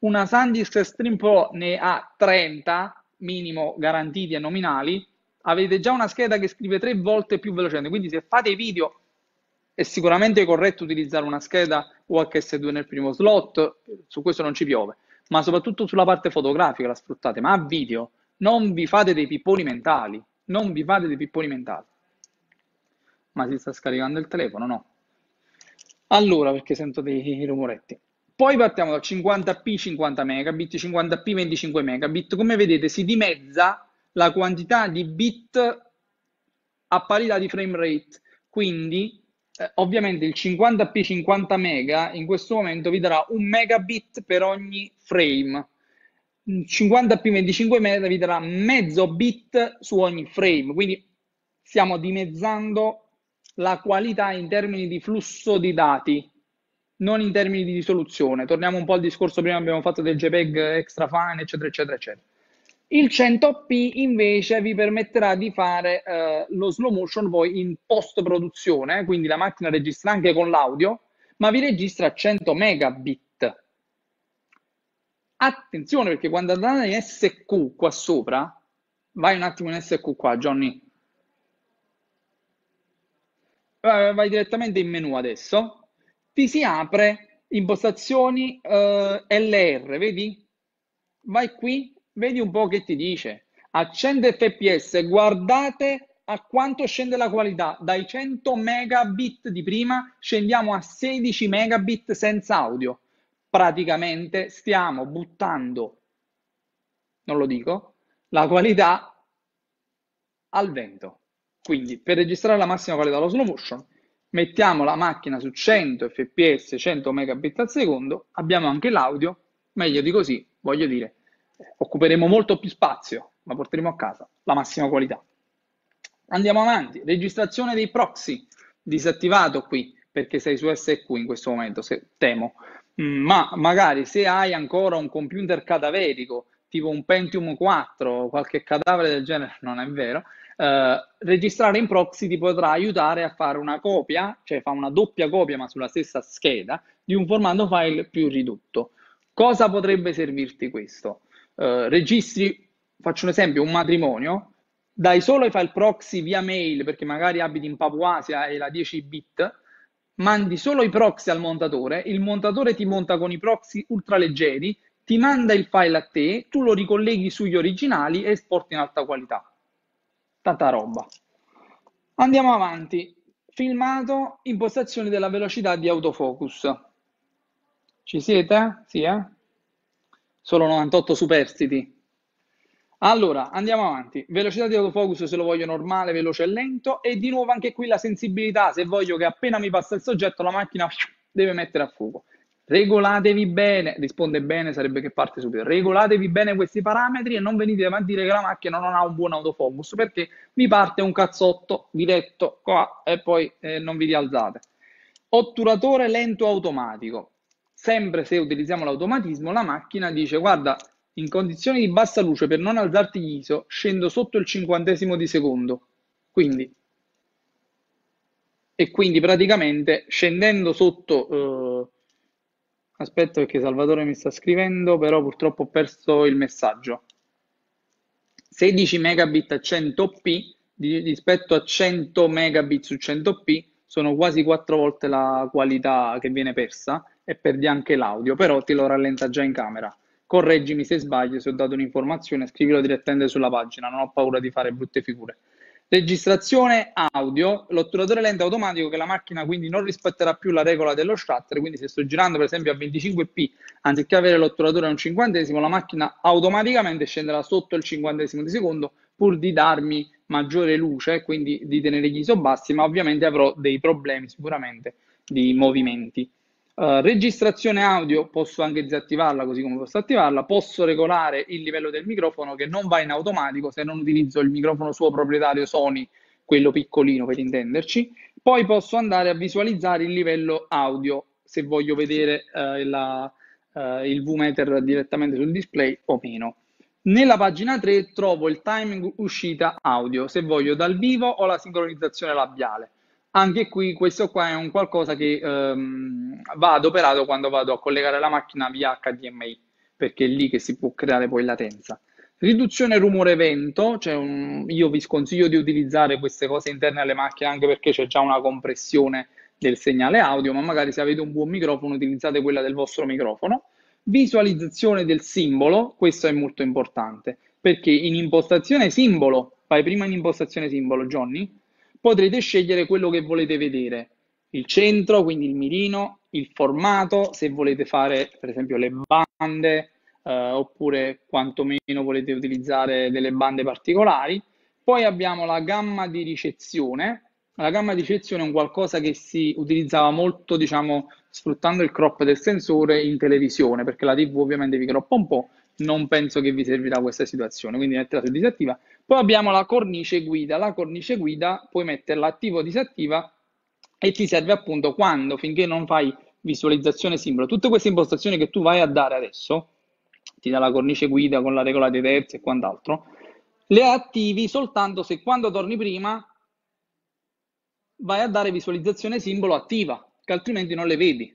Una SanDisk Stream Pro ne ha 30 minimo garantiti e nominali, avete già una scheda che scrive tre volte più velocemente. Quindi se fate video è sicuramente corretto utilizzare una scheda UHS2 nel primo slot, su questo non ci piove, ma soprattutto sulla parte fotografica la sfruttate, ma a video non vi fate dei pipponi mentali, non vi fate dei pipponi mentali. Ma si sta scaricando il telefono, no? Allora, perché sento dei rumoretti. Poi partiamo da 50p 50 megabit, 50p 25 megabit, come vedete si dimezza la quantità di bit a parità di frame rate. Quindi, eh, ovviamente, il 50p 50 mega in questo momento vi darà un megabit per ogni frame. 50p 25 mega vi darà mezzo bit su ogni frame. Quindi, stiamo dimezzando la qualità in termini di flusso di dati, non in termini di risoluzione. Torniamo un po' al discorso prima abbiamo fatto del JPEG extra fine, eccetera, eccetera, eccetera. Il 100p invece vi permetterà di fare eh, lo slow motion voi in post produzione, eh, quindi la macchina registra anche con l'audio, ma vi registra 100 megabit. Attenzione perché quando andate in SQ qua sopra, vai un attimo in SQ qua Johnny, vai direttamente in menu adesso, ti si apre impostazioni eh, LR, vedi? Vai qui Vedi un po' che ti dice. Accende FPS, guardate a quanto scende la qualità. Dai 100 megabit di prima scendiamo a 16 megabit senza audio. Praticamente stiamo buttando, non lo dico, la qualità al vento. Quindi per registrare la massima qualità dello slow motion mettiamo la macchina su 100 fps, 100 megabit al secondo, abbiamo anche l'audio, meglio di così, voglio dire, occuperemo molto più spazio, ma porteremo a casa la massima qualità. Andiamo avanti, registrazione dei proxy, disattivato qui perché sei su SQ in questo momento, se, temo, mm, ma magari se hai ancora un computer cadaverico, tipo un Pentium 4 o qualche cadavere del genere, non è vero, eh, registrare in proxy ti potrà aiutare a fare una copia, cioè fa una doppia copia ma sulla stessa scheda, di un formato file più ridotto. Cosa potrebbe servirti questo? Eh, registri, faccio un esempio, un matrimonio, dai solo i file proxy via mail, perché magari abiti in Papua Asia e la 10 bit, mandi solo i proxy al montatore, il montatore ti monta con i proxy ultraleggeri, ti manda il file a te, tu lo ricolleghi sugli originali e esporti in alta qualità. Tanta roba. Andiamo avanti. Filmato, impostazioni della velocità di autofocus. Ci siete? Sì, eh? Solo 98 superstiti. Allora, andiamo avanti. Velocità di autofocus se lo voglio normale, veloce e lento. E di nuovo anche qui la sensibilità. Se voglio che appena mi passa il soggetto la macchina deve mettere a fuoco. Regolatevi bene, risponde bene, sarebbe che parte subito. Regolatevi bene questi parametri e non venite a dire che la macchina non ha un buon autofocus perché vi parte un cazzotto diretto qua e poi eh, non vi rialzate. Otturatore lento automatico sempre se utilizziamo l'automatismo, la macchina dice guarda, in condizioni di bassa luce, per non alzarti gli ISO, scendo sotto il cinquantesimo di secondo. Quindi, e quindi praticamente scendendo sotto... Eh, aspetto perché Salvatore mi sta scrivendo, però purtroppo ho perso il messaggio. 16 megabit a 100p rispetto a 100 megabit su 100p sono quasi quattro volte la qualità che viene persa e perdi anche l'audio, però te lo rallenta già in camera. Correggimi se sbaglio, se ho dato un'informazione, scrivilo direttamente sulla pagina, non ho paura di fare brutte figure. Registrazione audio, l'otturatore lente automatico che la macchina quindi non rispetterà più la regola dello shutter, quindi se sto girando per esempio a 25p, anziché avere l'otturatore a un cinquantesimo, la macchina automaticamente scenderà sotto il cinquantesimo di secondo pur di darmi maggiore luce, quindi di tenere gli ISO bassi, ma ovviamente avrò dei problemi sicuramente di movimenti. Eh, registrazione audio posso anche disattivarla così come posso attivarla, posso regolare il livello del microfono che non va in automatico se non utilizzo il microfono suo proprietario Sony, quello piccolino per intenderci, poi posso andare a visualizzare il livello audio se voglio vedere uh, la, uh, il V-meter direttamente sul display o meno. Nella pagina 3 trovo il timing uscita audio, se voglio dal vivo o la sincronizzazione labiale. Anche qui questo qua è un qualcosa che ehm, va adoperato quando vado a collegare la macchina via HDMI, perché è lì che si può creare poi latenza. Riduzione rumore vento, cioè un, io vi sconsiglio di utilizzare queste cose interne alle macchine anche perché c'è già una compressione del segnale audio, ma magari se avete un buon microfono utilizzate quella del vostro microfono. Visualizzazione del simbolo, questo è molto importante, perché in impostazione simbolo, vai prima in impostazione simbolo Johnny, potrete scegliere quello che volete vedere, il centro, quindi il mirino, il formato, se volete fare per esempio le bande eh, oppure quantomeno volete utilizzare delle bande particolari. Poi abbiamo la gamma di ricezione. La gamma di ricezione è un qualcosa che si utilizzava molto, diciamo, sfruttando il crop del sensore in televisione, perché la TV ovviamente vi croppa un po', non penso che vi servirà questa situazione, quindi metterla su disattiva. Poi abbiamo la cornice guida. La cornice guida puoi metterla attiva o disattiva e ti serve appunto quando, finché non fai visualizzazione simbolo. Tutte queste impostazioni che tu vai a dare adesso, ti dà la cornice guida con la regola dei terzi e quant'altro, le attivi soltanto se quando torni prima vai a dare visualizzazione simbolo attiva, che altrimenti non le vedi.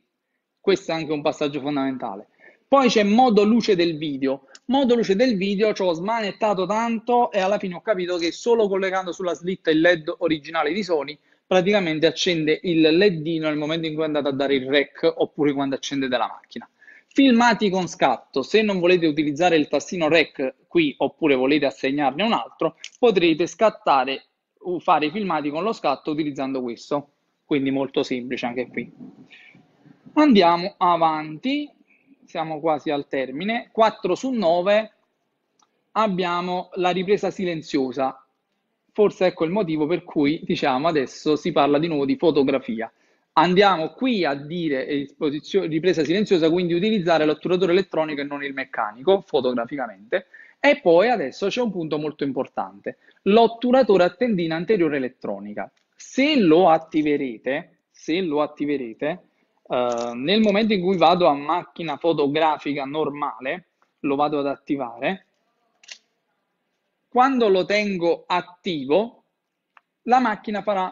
Questo è anche un passaggio fondamentale. Poi c'è modo luce del video. Modo luce del video ci ho smanettato tanto e alla fine ho capito che solo collegando sulla slitta il LED originale di Sony praticamente accende il LED nel momento in cui andate a dare il rec oppure quando accendete la macchina. Filmati con scatto, se non volete utilizzare il tastino rec qui oppure volete assegnarne un altro, potrete scattare o fare i filmati con lo scatto utilizzando questo. Quindi molto semplice anche qui. Andiamo avanti siamo quasi al termine, 4 su 9 abbiamo la ripresa silenziosa. Forse ecco il motivo per cui diciamo adesso si parla di nuovo di fotografia. Andiamo qui a dire ripresa silenziosa, quindi utilizzare l'otturatore elettronico e non il meccanico, fotograficamente. E poi adesso c'è un punto molto importante, l'otturatore a tendina anteriore elettronica. Se lo attiverete, se lo attiverete, eh, nel momento in cui vado a macchina fotografica normale, lo vado ad attivare, quando lo tengo attivo, la macchina farà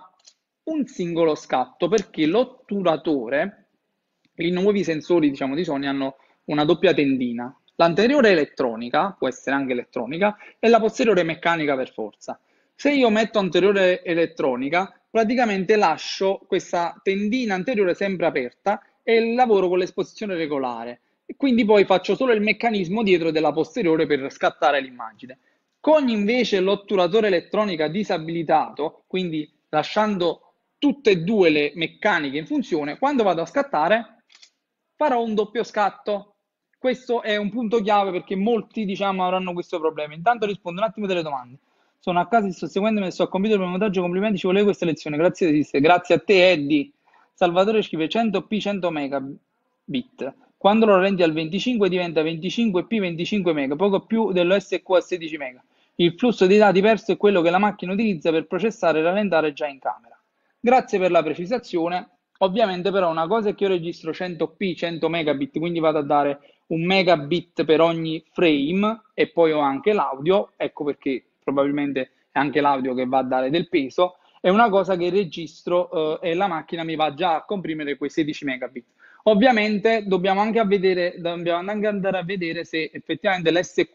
un singolo scatto perché l'otturatore, i nuovi sensori diciamo, di Sony hanno una doppia tendina. L'anteriore elettronica, può essere anche elettronica, e la posteriore meccanica per forza. Se io metto anteriore elettronica, praticamente lascio questa tendina anteriore sempre aperta e lavoro con l'esposizione regolare. E quindi poi faccio solo il meccanismo dietro della posteriore per scattare l'immagine. Con invece l'otturatore elettronica disabilitato, quindi lasciando tutte e due le meccaniche in funzione, quando vado a scattare farò un doppio scatto. Questo è un punto chiave perché molti diciamo, avranno questo problema. Intanto rispondo un attimo delle domande. Sono a casa e sto seguendo e sto computer per il montaggio. Complimenti, ci volevo questa lezione. Grazie, esiste. Grazie a te, Eddie. Salvatore scrive 100p 100 megabit. Quando lo rendi al 25 diventa 25p 25 mega, poco più dello SQ a 16 mega. Il flusso dei dati perso è quello che la macchina utilizza per processare e rallentare già in camera. Grazie per la precisazione. Ovviamente però una cosa è che io registro 100p 100 megabit, quindi vado a dare un megabit per ogni frame e poi ho anche l'audio, ecco perché probabilmente è anche l'audio che va a dare del peso, è una cosa che registro eh, e la macchina mi va già a comprimere quei 16 megabit. Ovviamente dobbiamo anche, vedere, dobbiamo anche andare a vedere se effettivamente l'SQ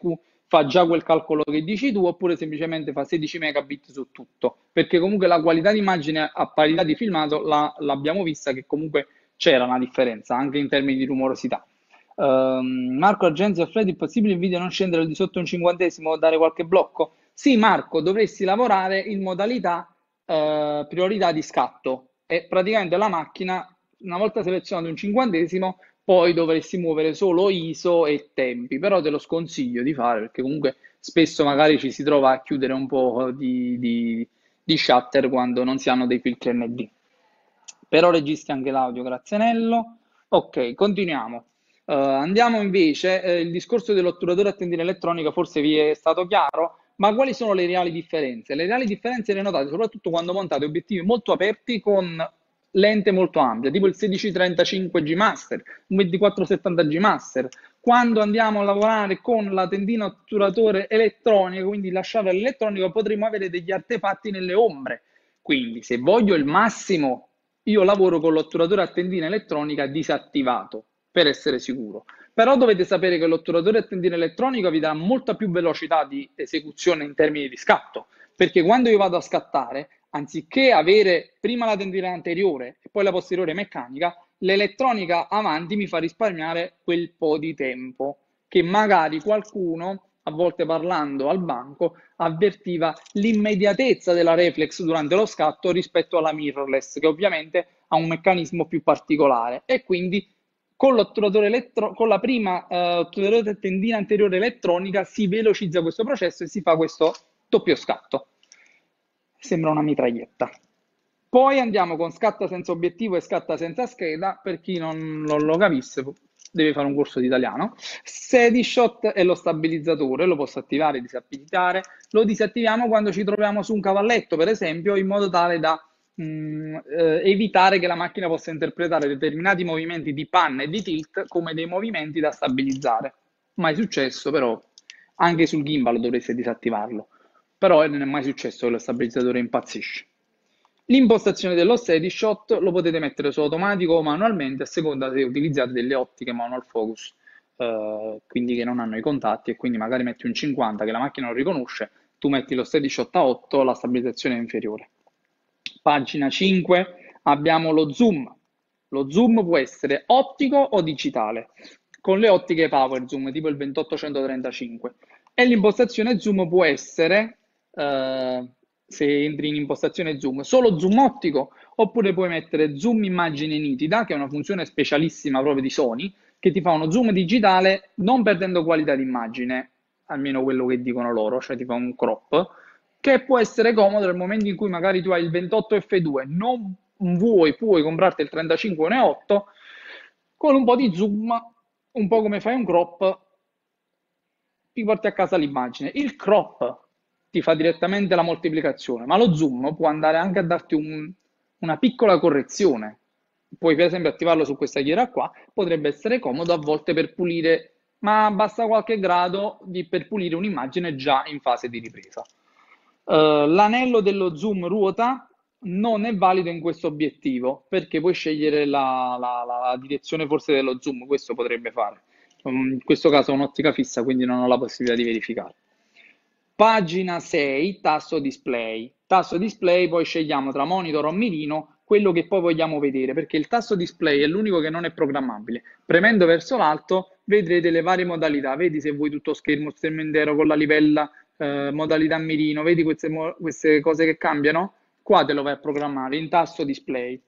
fa già quel calcolo che dici tu oppure semplicemente fa 16 megabit su tutto, perché comunque la qualità di immagine a parità di filmato la, l'abbiamo vista che comunque c'era una differenza anche in termini di rumorosità. Um, Marco Argenzo e è possibile il video non scendere di sotto un cinquantesimo o dare qualche blocco? Sì, Marco, dovresti lavorare in modalità uh, priorità di scatto e praticamente la macchina, una volta selezionato un cinquantesimo, poi dovresti muovere solo ISO e tempi, però te lo sconsiglio di fare perché comunque spesso magari ci si trova a chiudere un po' di, di, di shutter quando non si hanno dei filtri ND. Però registri anche l'audio, grazie Nello. Ok, continuiamo. Uh, andiamo invece, eh, il discorso dell'otturatore a tendina elettronica forse vi è stato chiaro, ma quali sono le reali differenze? Le reali differenze le notate soprattutto quando montate obiettivi molto aperti con lente molto ampia, tipo il 1635 G Master, un 2470 G Master. Quando andiamo a lavorare con la tendina otturatore elettronica, quindi lasciare all'elettronico, potremo avere degli artefatti nelle ombre. Quindi se voglio il massimo, io lavoro con l'otturatore a tendina elettronica disattivato per essere sicuro. Però dovete sapere che l'otturatore a tendina elettronica vi dà molta più velocità di esecuzione in termini di scatto, perché quando io vado a scattare, anziché avere prima la tendina anteriore e poi la posteriore meccanica, l'elettronica avanti mi fa risparmiare quel po' di tempo che magari qualcuno, a volte parlando al banco, avvertiva l'immediatezza della reflex durante lo scatto rispetto alla mirrorless, che ovviamente ha un meccanismo più particolare e quindi con, l'otturatore elettro- con la prima eh, otturatore tendina anteriore elettronica si velocizza questo processo e si fa questo doppio scatto. Sembra una mitraglietta. Poi andiamo con scatta senza obiettivo e scatta senza scheda, per chi non, non lo capisse deve fare un corso di italiano. Steady shot è lo stabilizzatore, lo posso attivare, e disabilitare, lo disattiviamo quando ci troviamo su un cavalletto per esempio in modo tale da mh, mm, eh, evitare che la macchina possa interpretare determinati movimenti di panne e di tilt come dei movimenti da stabilizzare. Mai successo però, anche sul gimbal dovreste disattivarlo, però non è mai successo che lo stabilizzatore impazzisce. L'impostazione dello steady shot lo potete mettere su automatico o manualmente a seconda se utilizzate delle ottiche manual focus, eh, quindi che non hanno i contatti e quindi magari metti un 50 che la macchina non riconosce, tu metti lo steady shot a 8, la stabilizzazione è inferiore. Pagina 5 abbiamo lo zoom. Lo zoom può essere ottico o digitale, con le ottiche power zoom tipo il 2835. E l'impostazione zoom può essere, eh, se entri in impostazione zoom, solo zoom ottico, oppure puoi mettere zoom immagine nitida, che è una funzione specialissima proprio di Sony, che ti fa uno zoom digitale non perdendo qualità d'immagine, almeno quello che dicono loro, cioè ti fa un crop, che può essere comodo nel momento in cui magari tu hai il 28 F2, non vuoi, puoi comprarti il 35 N8 con un po' di zoom, un po' come fai un crop, ti porti a casa l'immagine. Il crop ti fa direttamente la moltiplicazione, ma lo zoom può andare anche a darti un, una piccola correzione. Puoi per esempio attivarlo su questa ghiera qua, potrebbe essere comodo a volte per pulire, ma basta qualche grado di, per pulire un'immagine già in fase di ripresa. Eh, l'anello dello zoom ruota non è valido in questo obiettivo perché puoi scegliere la, la, la direzione forse dello zoom, questo potrebbe fare. Mm, in questo caso ho un'ottica fissa, quindi non ho la possibilità di verificare. Pagina 6, tasto display. Tasto display poi scegliamo tra monitor o mirino quello che poi vogliamo vedere, perché il tasto display è l'unico che non è programmabile. Premendo verso l'alto vedrete le varie modalità, vedi se vuoi tutto schermo, schermo intero con la livella eh, modalità mirino, vedi queste, queste cose che cambiano? Qua te lo vai a programmare in tasto display.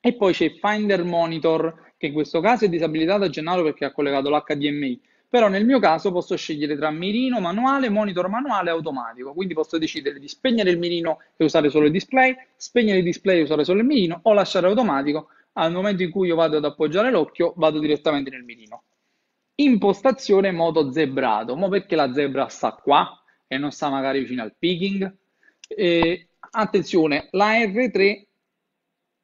E poi c'è Finder Monitor, che in questo caso è disabilitato a gennaio perché ha collegato l'HDMI. Però nel mio caso posso scegliere tra mirino, manuale, monitor manuale e automatico. Quindi posso decidere di spegnere il mirino e usare solo il display, spegnere il display e usare solo il mirino o lasciare automatico. Al momento in cui io vado ad appoggiare l'occhio, vado direttamente nel mirino. Impostazione modo zebrato. Ma perché la zebra sta qua? e non sta magari vicino al peaking. E, attenzione, la R3,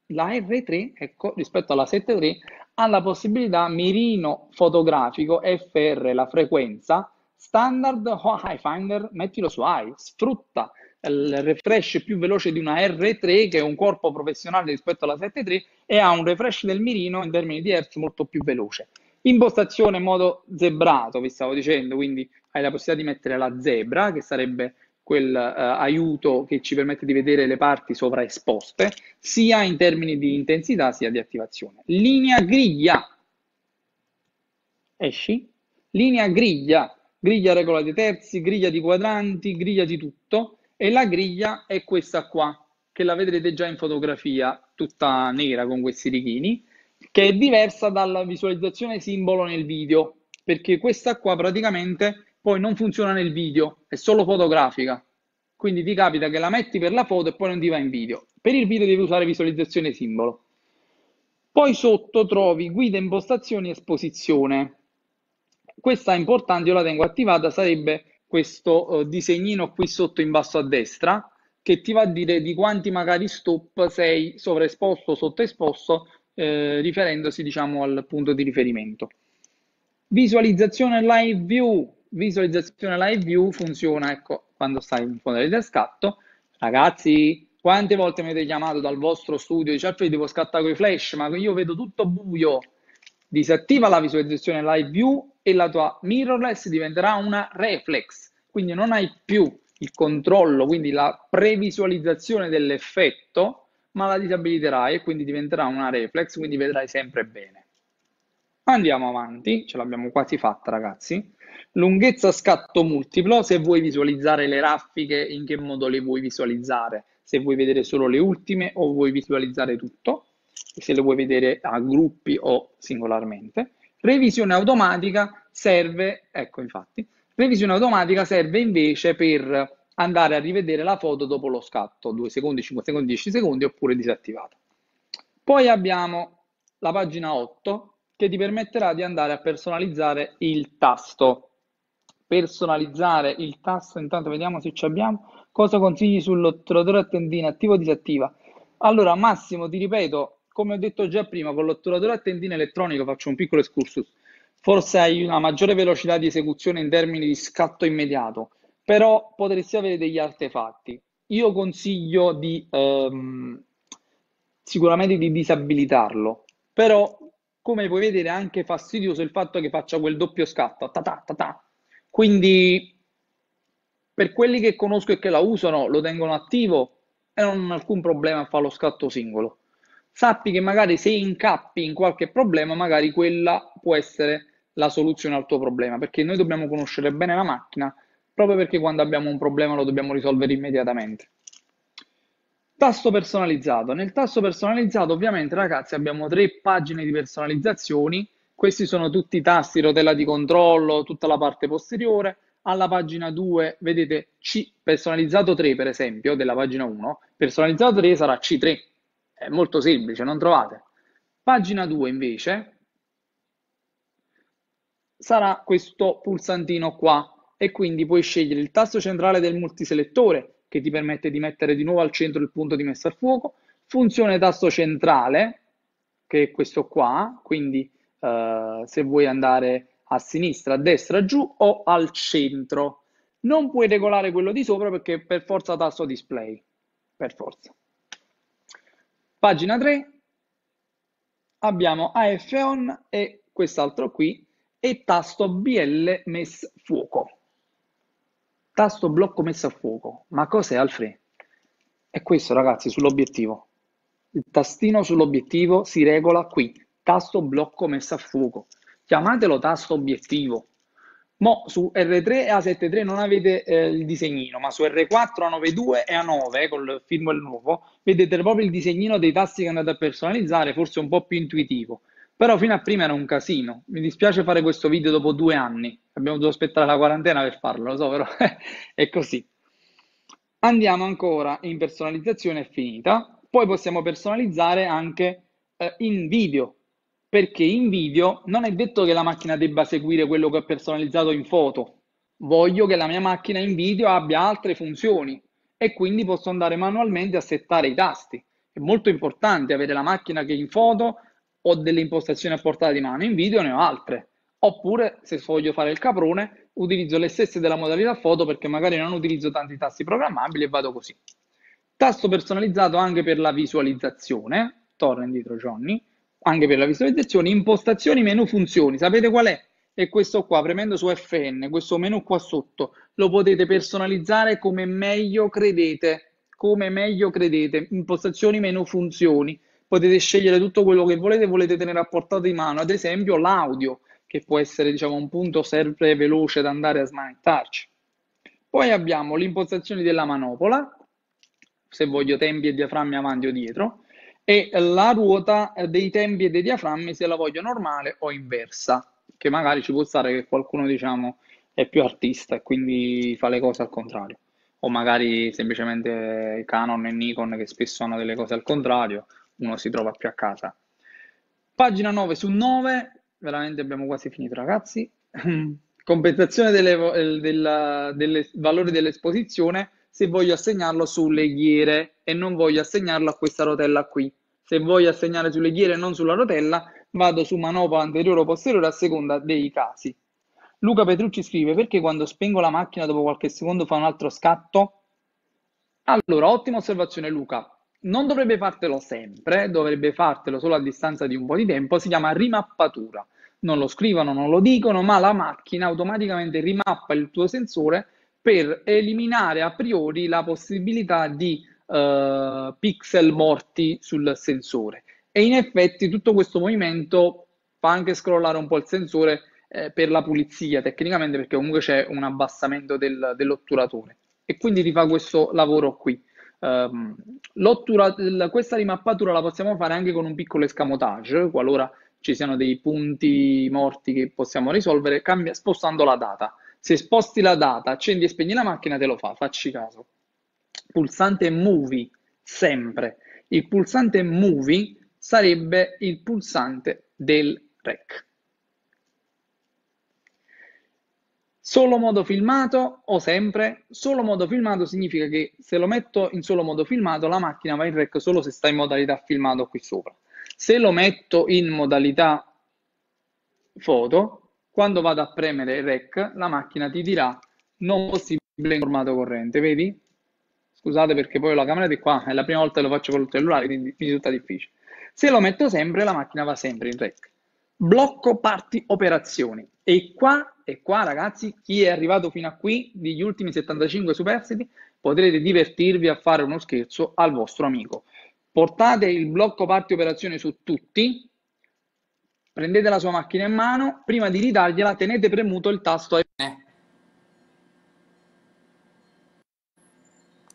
la R3 ecco, rispetto alla 7.3 ha la possibilità mirino fotografico FR, la frequenza, standard o high finder, mettilo su high, sfrutta il refresh più veloce di una R3 che è un corpo professionale rispetto alla 7.3 e ha un refresh del mirino in termini di hertz molto più veloce. Impostazione in modo zebrato, vi stavo dicendo, quindi hai la possibilità di mettere la zebra, che sarebbe quel eh, aiuto che ci permette di vedere le parti sovraesposte, sia in termini di intensità sia di attivazione. Linea griglia. Esci. Linea griglia. Griglia regola dei terzi, griglia di quadranti, griglia di tutto. E la griglia è questa qua, che la vedrete già in fotografia, tutta nera con questi righini, che è diversa dalla visualizzazione simbolo nel video, perché questa qua praticamente poi non funziona nel video, è solo fotografica. Quindi ti capita che la metti per la foto e poi non ti va in video. Per il video devi usare visualizzazione simbolo. Poi sotto trovi guida impostazioni esposizione. Questa è importante, io la tengo attivata, sarebbe questo eh, disegnino qui sotto in basso a destra che ti va a dire di quanti magari stop sei sovraesposto o sottoesposto eh, riferendosi diciamo al punto di riferimento. Visualizzazione live view, visualizzazione live view funziona, ecco, quando stai in fondo del scatto. Ragazzi, quante volte mi avete chiamato dal vostro studio dice Alfredo devo scattare con i flash ma io vedo tutto buio disattiva la visualizzazione live view e la tua mirrorless diventerà una reflex quindi non hai più il controllo quindi la previsualizzazione dell'effetto ma la disabiliterai e quindi diventerà una reflex quindi vedrai sempre bene Andiamo avanti, ce l'abbiamo quasi fatta ragazzi. Lunghezza scatto multiplo, se vuoi visualizzare le raffiche, in che modo le vuoi visualizzare? Se vuoi vedere solo le ultime o vuoi visualizzare tutto? Se le vuoi vedere a gruppi o singolarmente. Revisione automatica serve, ecco infatti, revisione automatica serve invece per andare a rivedere la foto dopo lo scatto, 2 secondi, 5 secondi, 10 secondi oppure disattivata. Poi abbiamo la pagina 8 che ti permetterà di andare a personalizzare il tasto. Personalizzare il tasto, intanto vediamo se ci abbiamo. Cosa consigli sull'otturatore a tendina attivo o disattiva? Allora, Massimo, ti ripeto, come ho detto già prima, con l'otturatore a tendina elettronico faccio un piccolo excursus. Forse hai una maggiore velocità di esecuzione in termini di scatto immediato, però potresti avere degli artefatti. Io consiglio di ehm, sicuramente di disabilitarlo, però come puoi vedere è anche fastidioso il fatto che faccia quel doppio scatto, ta ta ta ta. Quindi per quelli che conosco e che la usano, lo tengono attivo e non hanno alcun problema a fare lo scatto singolo. Sappi che magari se incappi in qualche problema, magari quella può essere la soluzione al tuo problema, perché noi dobbiamo conoscere bene la macchina, proprio perché quando abbiamo un problema lo dobbiamo risolvere immediatamente. Tasto personalizzato. Nel tasto personalizzato ovviamente ragazzi abbiamo tre pagine di personalizzazioni. Questi sono tutti i tasti, rotella di controllo, tutta la parte posteriore. Alla pagina 2 vedete C, personalizzato 3 per esempio della pagina 1, personalizzato 3 sarà C3. È molto semplice, non trovate? Pagina 2 invece sarà questo pulsantino qua e quindi puoi scegliere il tasto centrale del multiselettore che ti permette di mettere di nuovo al centro il punto di messa a fuoco, funzione tasto centrale, che è questo qua, quindi eh, se vuoi andare a sinistra, a destra, giù o al centro. Non puoi regolare quello di sopra perché per forza tasto display, per forza. Pagina 3, abbiamo AF on e quest'altro qui e tasto BL MES fuoco. Tasto blocco messo a fuoco. Ma cos'è Alfred? È questo ragazzi, sull'obiettivo. Il tastino sull'obiettivo si regola qui. Tasto blocco messo a fuoco. Chiamatelo tasto obiettivo. Mo su R3 e A73 non avete eh, il disegnino, ma su R4, A92 e A9 eh, col firmware nuovo vedete proprio il disegnino dei tasti che andate a personalizzare, forse un po' più intuitivo. Però fino a prima era un casino. Mi dispiace fare questo video dopo due anni. Abbiamo dovuto aspettare la quarantena per farlo, lo so, però è così. Andiamo ancora in personalizzazione, è finita. Poi possiamo personalizzare anche eh, in video, perché in video non è detto che la macchina debba seguire quello che ho personalizzato in foto. Voglio che la mia macchina in video abbia altre funzioni e quindi posso andare manualmente a settare i tasti. È molto importante avere la macchina che in foto ho delle impostazioni a portata di mano, in video ne ho altre. Oppure, se voglio fare il caprone, utilizzo le stesse della modalità foto perché magari non utilizzo tanti tasti programmabili e vado così. Tasto personalizzato anche per la visualizzazione, torna indietro Johnny, anche per la visualizzazione, impostazioni, menu, funzioni, sapete qual è? È questo qua, premendo su FN, questo menu qua sotto, lo potete personalizzare come meglio credete, come meglio credete, impostazioni, menu, funzioni, potete scegliere tutto quello che volete volete tenere a portata di mano, ad esempio l'audio, che può essere diciamo, un punto sempre veloce da andare a smanettarci. Poi abbiamo l'impostazione della manopola, se voglio tempi e diaframmi avanti o dietro, e la ruota dei tempi e dei diaframmi se la voglio normale o inversa, che magari ci può stare che qualcuno diciamo, è più artista e quindi fa le cose al contrario o magari semplicemente Canon e Nikon che spesso hanno delle cose al contrario uno si trova più a casa. Pagina 9 su 9, veramente abbiamo quasi finito ragazzi. Compensazione delle, eh, della, del valore dell'esposizione se voglio assegnarlo sulle ghiere e non voglio assegnarlo a questa rotella qui. Se voglio assegnare sulle ghiere e non sulla rotella, vado su manopola anteriore o posteriore a seconda dei casi. Luca Petrucci scrive perché quando spengo la macchina dopo qualche secondo fa un altro scatto? Allora, ottima osservazione Luca non dovrebbe fartelo sempre, dovrebbe fartelo solo a distanza di un po' di tempo, si chiama rimappatura. Non lo scrivono, non lo dicono, ma la macchina automaticamente rimappa il tuo sensore per eliminare a priori la possibilità di uh, pixel morti sul sensore. E in effetti tutto questo movimento fa anche scrollare un po' il sensore eh, per la pulizia tecnicamente perché comunque c'è un abbassamento del, dell'otturatore e quindi rifà questo lavoro qui. Um, questa rimappatura la possiamo fare anche con un piccolo escamotage, qualora ci siano dei punti morti che possiamo risolvere, cambia, spostando la data. Se sposti la data, accendi e spegni la macchina, te lo fa, facci caso. Pulsante Movie, sempre. Il pulsante Movie sarebbe il pulsante del REC. Solo modo filmato o sempre? Solo modo filmato significa che se lo metto in solo modo filmato la macchina va in rec solo se sta in modalità filmato qui sopra. Se lo metto in modalità foto, quando vado a premere rec la macchina ti dirà non possibile in formato corrente, vedi? Scusate perché poi la camera di qua è la prima volta che lo faccio con il cellulare, quindi mi risulta difficile. Se lo metto sempre la macchina va sempre in rec. Blocco parti operazioni. E qua, e qua ragazzi, chi è arrivato fino a qui, degli ultimi 75 superstiti, potrete divertirvi a fare uno scherzo al vostro amico. Portate il blocco parti operazione su tutti, prendete la sua macchina in mano, prima di ridargliela tenete premuto il tasto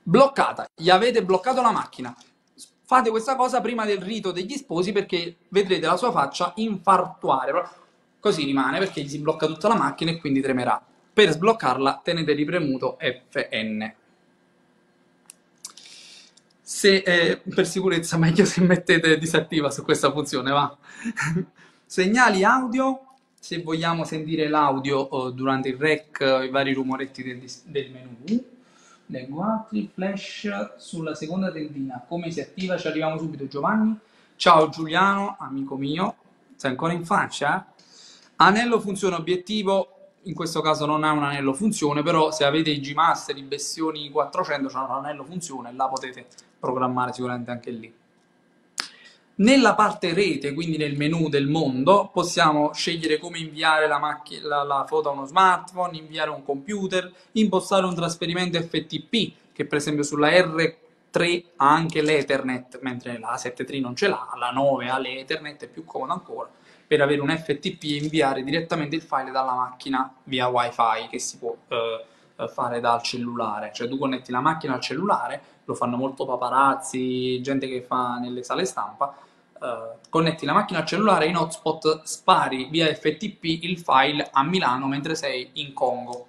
bloccata, gli avete bloccato la macchina. Fate questa cosa prima del rito degli sposi perché vedrete la sua faccia infartuare. Così rimane perché gli si blocca tutta la macchina e quindi tremerà. Per sbloccarla tenete ripremuto Fn. Se, eh, per sicurezza meglio se mettete disattiva su questa funzione, va. Segnali audio, se vogliamo sentire l'audio oh, durante il rec, i vari rumoretti del, del menu. Leggo altri, flash sulla seconda tendina, come si attiva, ci arriviamo subito Giovanni. Ciao Giuliano, amico mio, sei ancora in faccia? Eh? Anello funzione obiettivo, in questo caso non ha un anello funzione, però se avete i G Master in Bessioni 400, c'è un anello funzione, la potete programmare sicuramente anche lì. Nella parte rete, quindi nel menu del mondo, possiamo scegliere come inviare la, la, la foto a uno smartphone, inviare un computer, impostare un trasferimento FTP, che per esempio sulla R 3 ha anche l'Ethernet, mentre la 7.3 non ce l'ha, la 9 ha l'Ethernet, è più comodo ancora per avere un FTP e inviare direttamente il file dalla macchina via wifi che si può eh, eh, fare dal cellulare, cioè tu connetti la macchina al cellulare, lo fanno molto paparazzi, gente che fa nelle sale stampa, eh, connetti la macchina al cellulare in hotspot, spari via FTP il file a Milano mentre sei in Congo.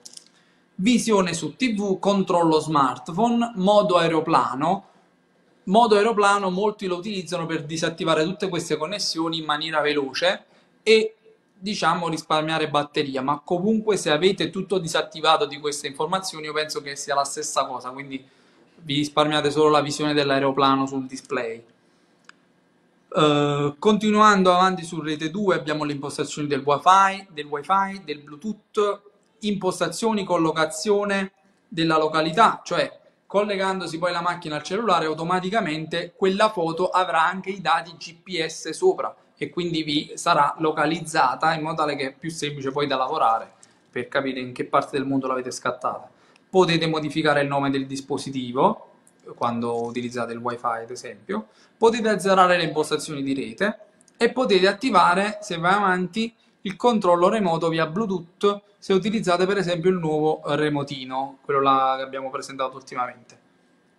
Visione su TV, controllo smartphone, modo aeroplano, modo aeroplano molti lo utilizzano per disattivare tutte queste connessioni in maniera veloce e diciamo risparmiare batteria ma comunque se avete tutto disattivato di queste informazioni io penso che sia la stessa cosa quindi vi risparmiate solo la visione dell'aeroplano sul display Uh, continuando avanti su rete 2 abbiamo le impostazioni del wifi, del wifi, del bluetooth, impostazioni, collocazione della località, cioè collegandosi poi la macchina al cellulare automaticamente quella foto avrà anche i dati GPS sopra, e quindi vi sarà localizzata in modo tale che è più semplice poi da lavorare per capire in che parte del mondo l'avete scattata. Potete modificare il nome del dispositivo quando utilizzate il wifi ad esempio, potete azzerare le impostazioni di rete e potete attivare, se vai avanti, il controllo remoto via Bluetooth se utilizzate per esempio il nuovo remotino, quello che abbiamo presentato ultimamente.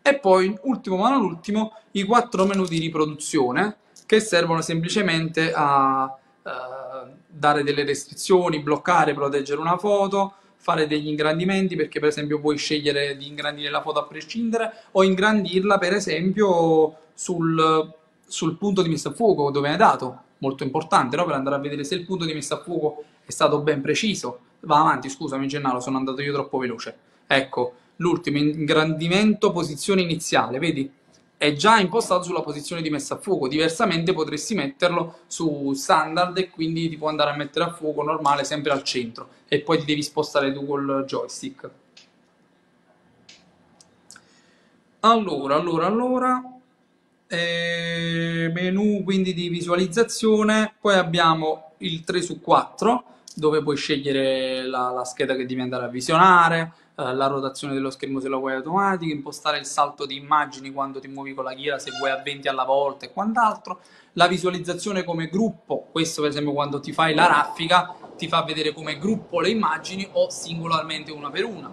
E poi, ultimo ma non ultimo, i quattro menu di riproduzione che servono semplicemente a eh, dare delle restrizioni, bloccare, proteggere una foto, fare degli ingrandimenti perché per esempio puoi scegliere di ingrandire la foto a prescindere o ingrandirla per esempio sul, sul punto di messa a fuoco dove è dato, molto importante no? per andare a vedere se il punto di messa a fuoco è stato ben preciso. Va avanti, scusami Gennaro, sono andato io troppo veloce. Ecco, l'ultimo, ingrandimento posizione iniziale, vedi? è già impostato sulla posizione di messa a fuoco, diversamente potresti metterlo su standard e quindi ti può andare a mettere a fuoco normale sempre al centro e poi ti devi spostare tu col joystick. Allora, allora, allora, eh, menu quindi di visualizzazione, poi abbiamo il 3 su 4 dove puoi scegliere la, la scheda che devi andare a visionare, eh, la rotazione dello schermo se la vuoi automatica, impostare il salto di immagini quando ti muovi con la ghiera se vuoi a 20 alla volta e quant'altro, la visualizzazione come gruppo, questo per esempio quando ti fai la raffica ti fa vedere come gruppo le immagini o singolarmente una per una.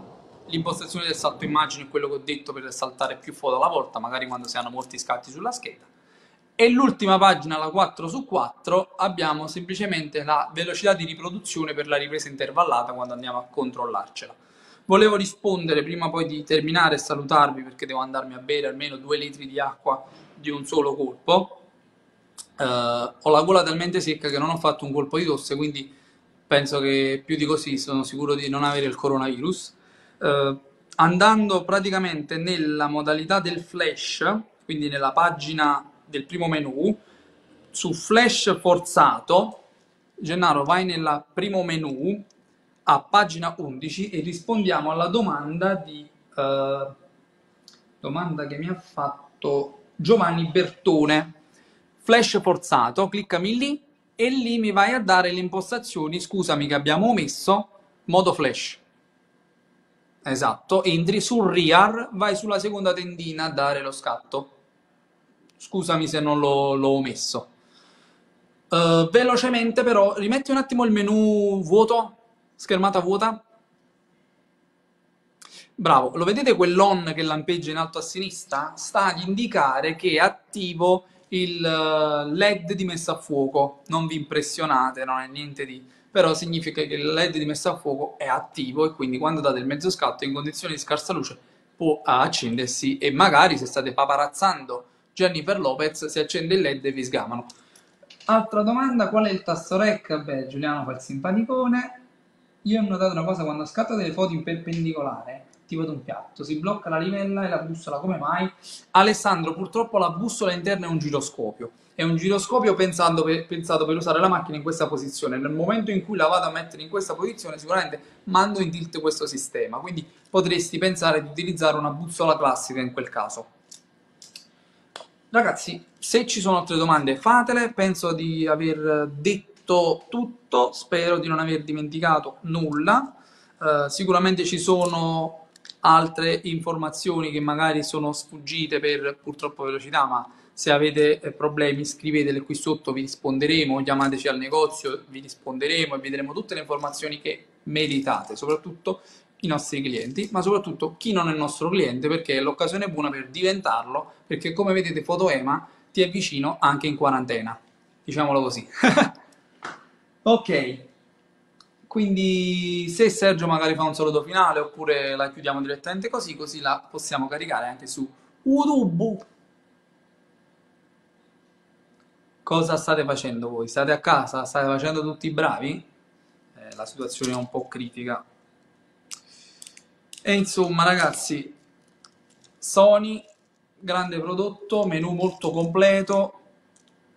L'impostazione del salto immagini è quello che ho detto per saltare più foto alla volta, magari quando si hanno molti scatti sulla scheda. E l'ultima pagina, la 4 su 4, abbiamo semplicemente la velocità di riproduzione per la ripresa intervallata quando andiamo a controllarcela. Volevo rispondere prima poi di terminare e salutarvi perché devo andarmi a bere almeno due litri di acqua di un solo colpo. Eh, ho la gola talmente secca che non ho fatto un colpo di tosse, quindi penso che più di così sono sicuro di non avere il coronavirus. Eh, andando praticamente nella modalità del flash, quindi nella pagina del primo menu, su flash forzato, Gennaro vai nel primo menu a pagina 11 e rispondiamo alla domanda di eh, domanda che mi ha fatto Giovanni Bertone. Flash forzato, cliccami lì e lì mi vai a dare le impostazioni, scusami che abbiamo omesso, modo flash. Esatto, entri sul rear, vai sulla seconda tendina a dare lo scatto. Scusami se non l'ho, l'ho omesso. Uh, velocemente però, rimetti un attimo il menu vuoto Schermata vuota. Bravo, lo vedete quell'on che lampeggia in alto a sinistra? Sta ad indicare che è attivo il eh, LED di messa a fuoco. Non vi impressionate, non è niente di... però significa che il LED di messa a fuoco è attivo e quindi quando date il mezzo scatto in condizioni di scarsa luce può accendersi e magari se state paparazzando Jennifer Lopez si accende il LED e vi sgamano. Altra domanda, qual è il tasto REC? Beh, Giuliano fa il simpaticone. Io ho notato una cosa, quando scatto delle foto in perpendicolare, tipo ad un piatto, si blocca la livella e la bussola, come mai? Alessandro, purtroppo la bussola interna è un giroscopio. È un giroscopio pensato per, pensato per usare la macchina in questa posizione. Nel momento in cui la vado a mettere in questa posizione, sicuramente mando in tilt questo sistema. Quindi potresti pensare di utilizzare una bussola classica in quel caso. Ragazzi, se ci sono altre domande fatele, penso di aver detto detto tutto, spero di non aver dimenticato nulla. Uh, sicuramente ci sono altre informazioni che magari sono sfuggite per purtroppo velocità, ma se avete eh, problemi scrivetele qui sotto, vi risponderemo, chiamateci al negozio, vi risponderemo e vi daremo tutte le informazioni che meritate, soprattutto i nostri clienti, ma soprattutto chi non è il nostro cliente, perché è l'occasione buona per diventarlo, perché come vedete Fotoema ti è vicino anche in quarantena, diciamolo così. Ok, quindi se Sergio magari fa un saluto finale oppure la chiudiamo direttamente così, così la possiamo caricare anche su Urubu. Cosa state facendo voi? State a casa? State facendo tutti bravi? Eh, la situazione è un po' critica. E insomma ragazzi, Sony, grande prodotto, menu molto completo,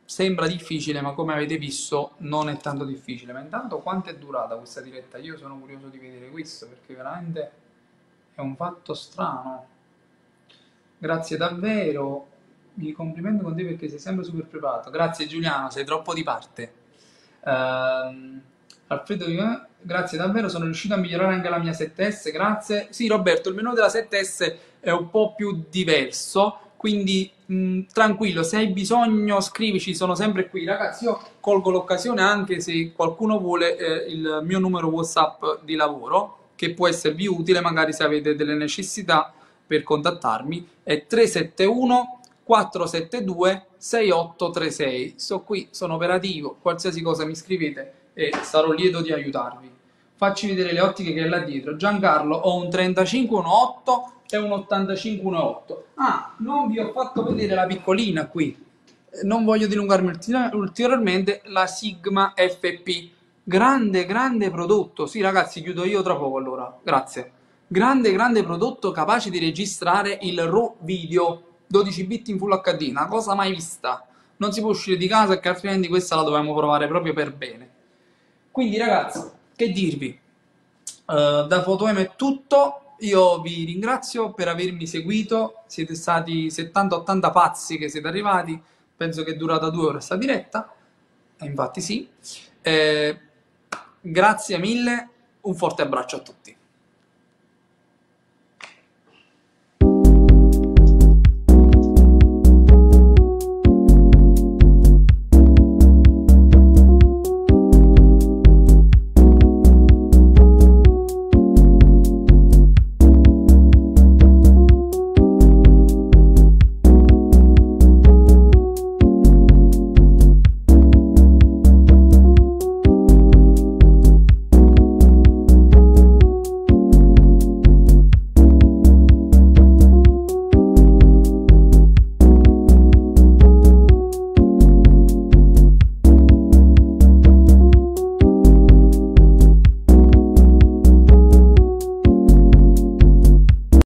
Sembra difficile, ma come avete visto non è tanto difficile. Ma intanto quanto è durata questa diretta? Io sono curioso di vedere questo, perché veramente è un fatto strano. Grazie davvero, mi complimento con te perché sei sempre super preparato. Grazie Giuliano, sei troppo di parte. Uh, Alfredo, grazie davvero, sono riuscito a migliorare anche la mia 7S, grazie. Sì Roberto, il menu della 7S è un po' più diverso, quindi mh, mm, tranquillo, se hai bisogno scrivici, sono sempre qui. Ragazzi, io colgo l'occasione anche se qualcuno vuole eh, il mio numero WhatsApp di lavoro, che può esservi utile magari se avete delle necessità per contattarmi, è 371 472 6836. Sto qui, sono operativo, qualsiasi cosa mi scrivete e sarò lieto di aiutarvi. Facci vedere le ottiche che è là dietro. Giancarlo, ho un 3518 è un 85-1.8. Ah, non vi ho fatto vedere la piccolina qui. Non voglio dilungarmi ulteriormente, la Sigma FP. Grande, grande prodotto. Sì, ragazzi, chiudo io tra poco allora. Grazie. Grande, grande prodotto capace di registrare il RAW video 12 bit in Full HD, una cosa mai vista. Non si può uscire di casa perché altrimenti questa la dobbiamo provare proprio per bene. Quindi, ragazzi, che dirvi? Uh, da Fotoem è tutto io vi ringrazio per avermi seguito, siete stati 70-80 pazzi che siete arrivati, penso che è durata due ore questa diretta, e infatti sì. Eh, grazie mille, un forte abbraccio a tutti.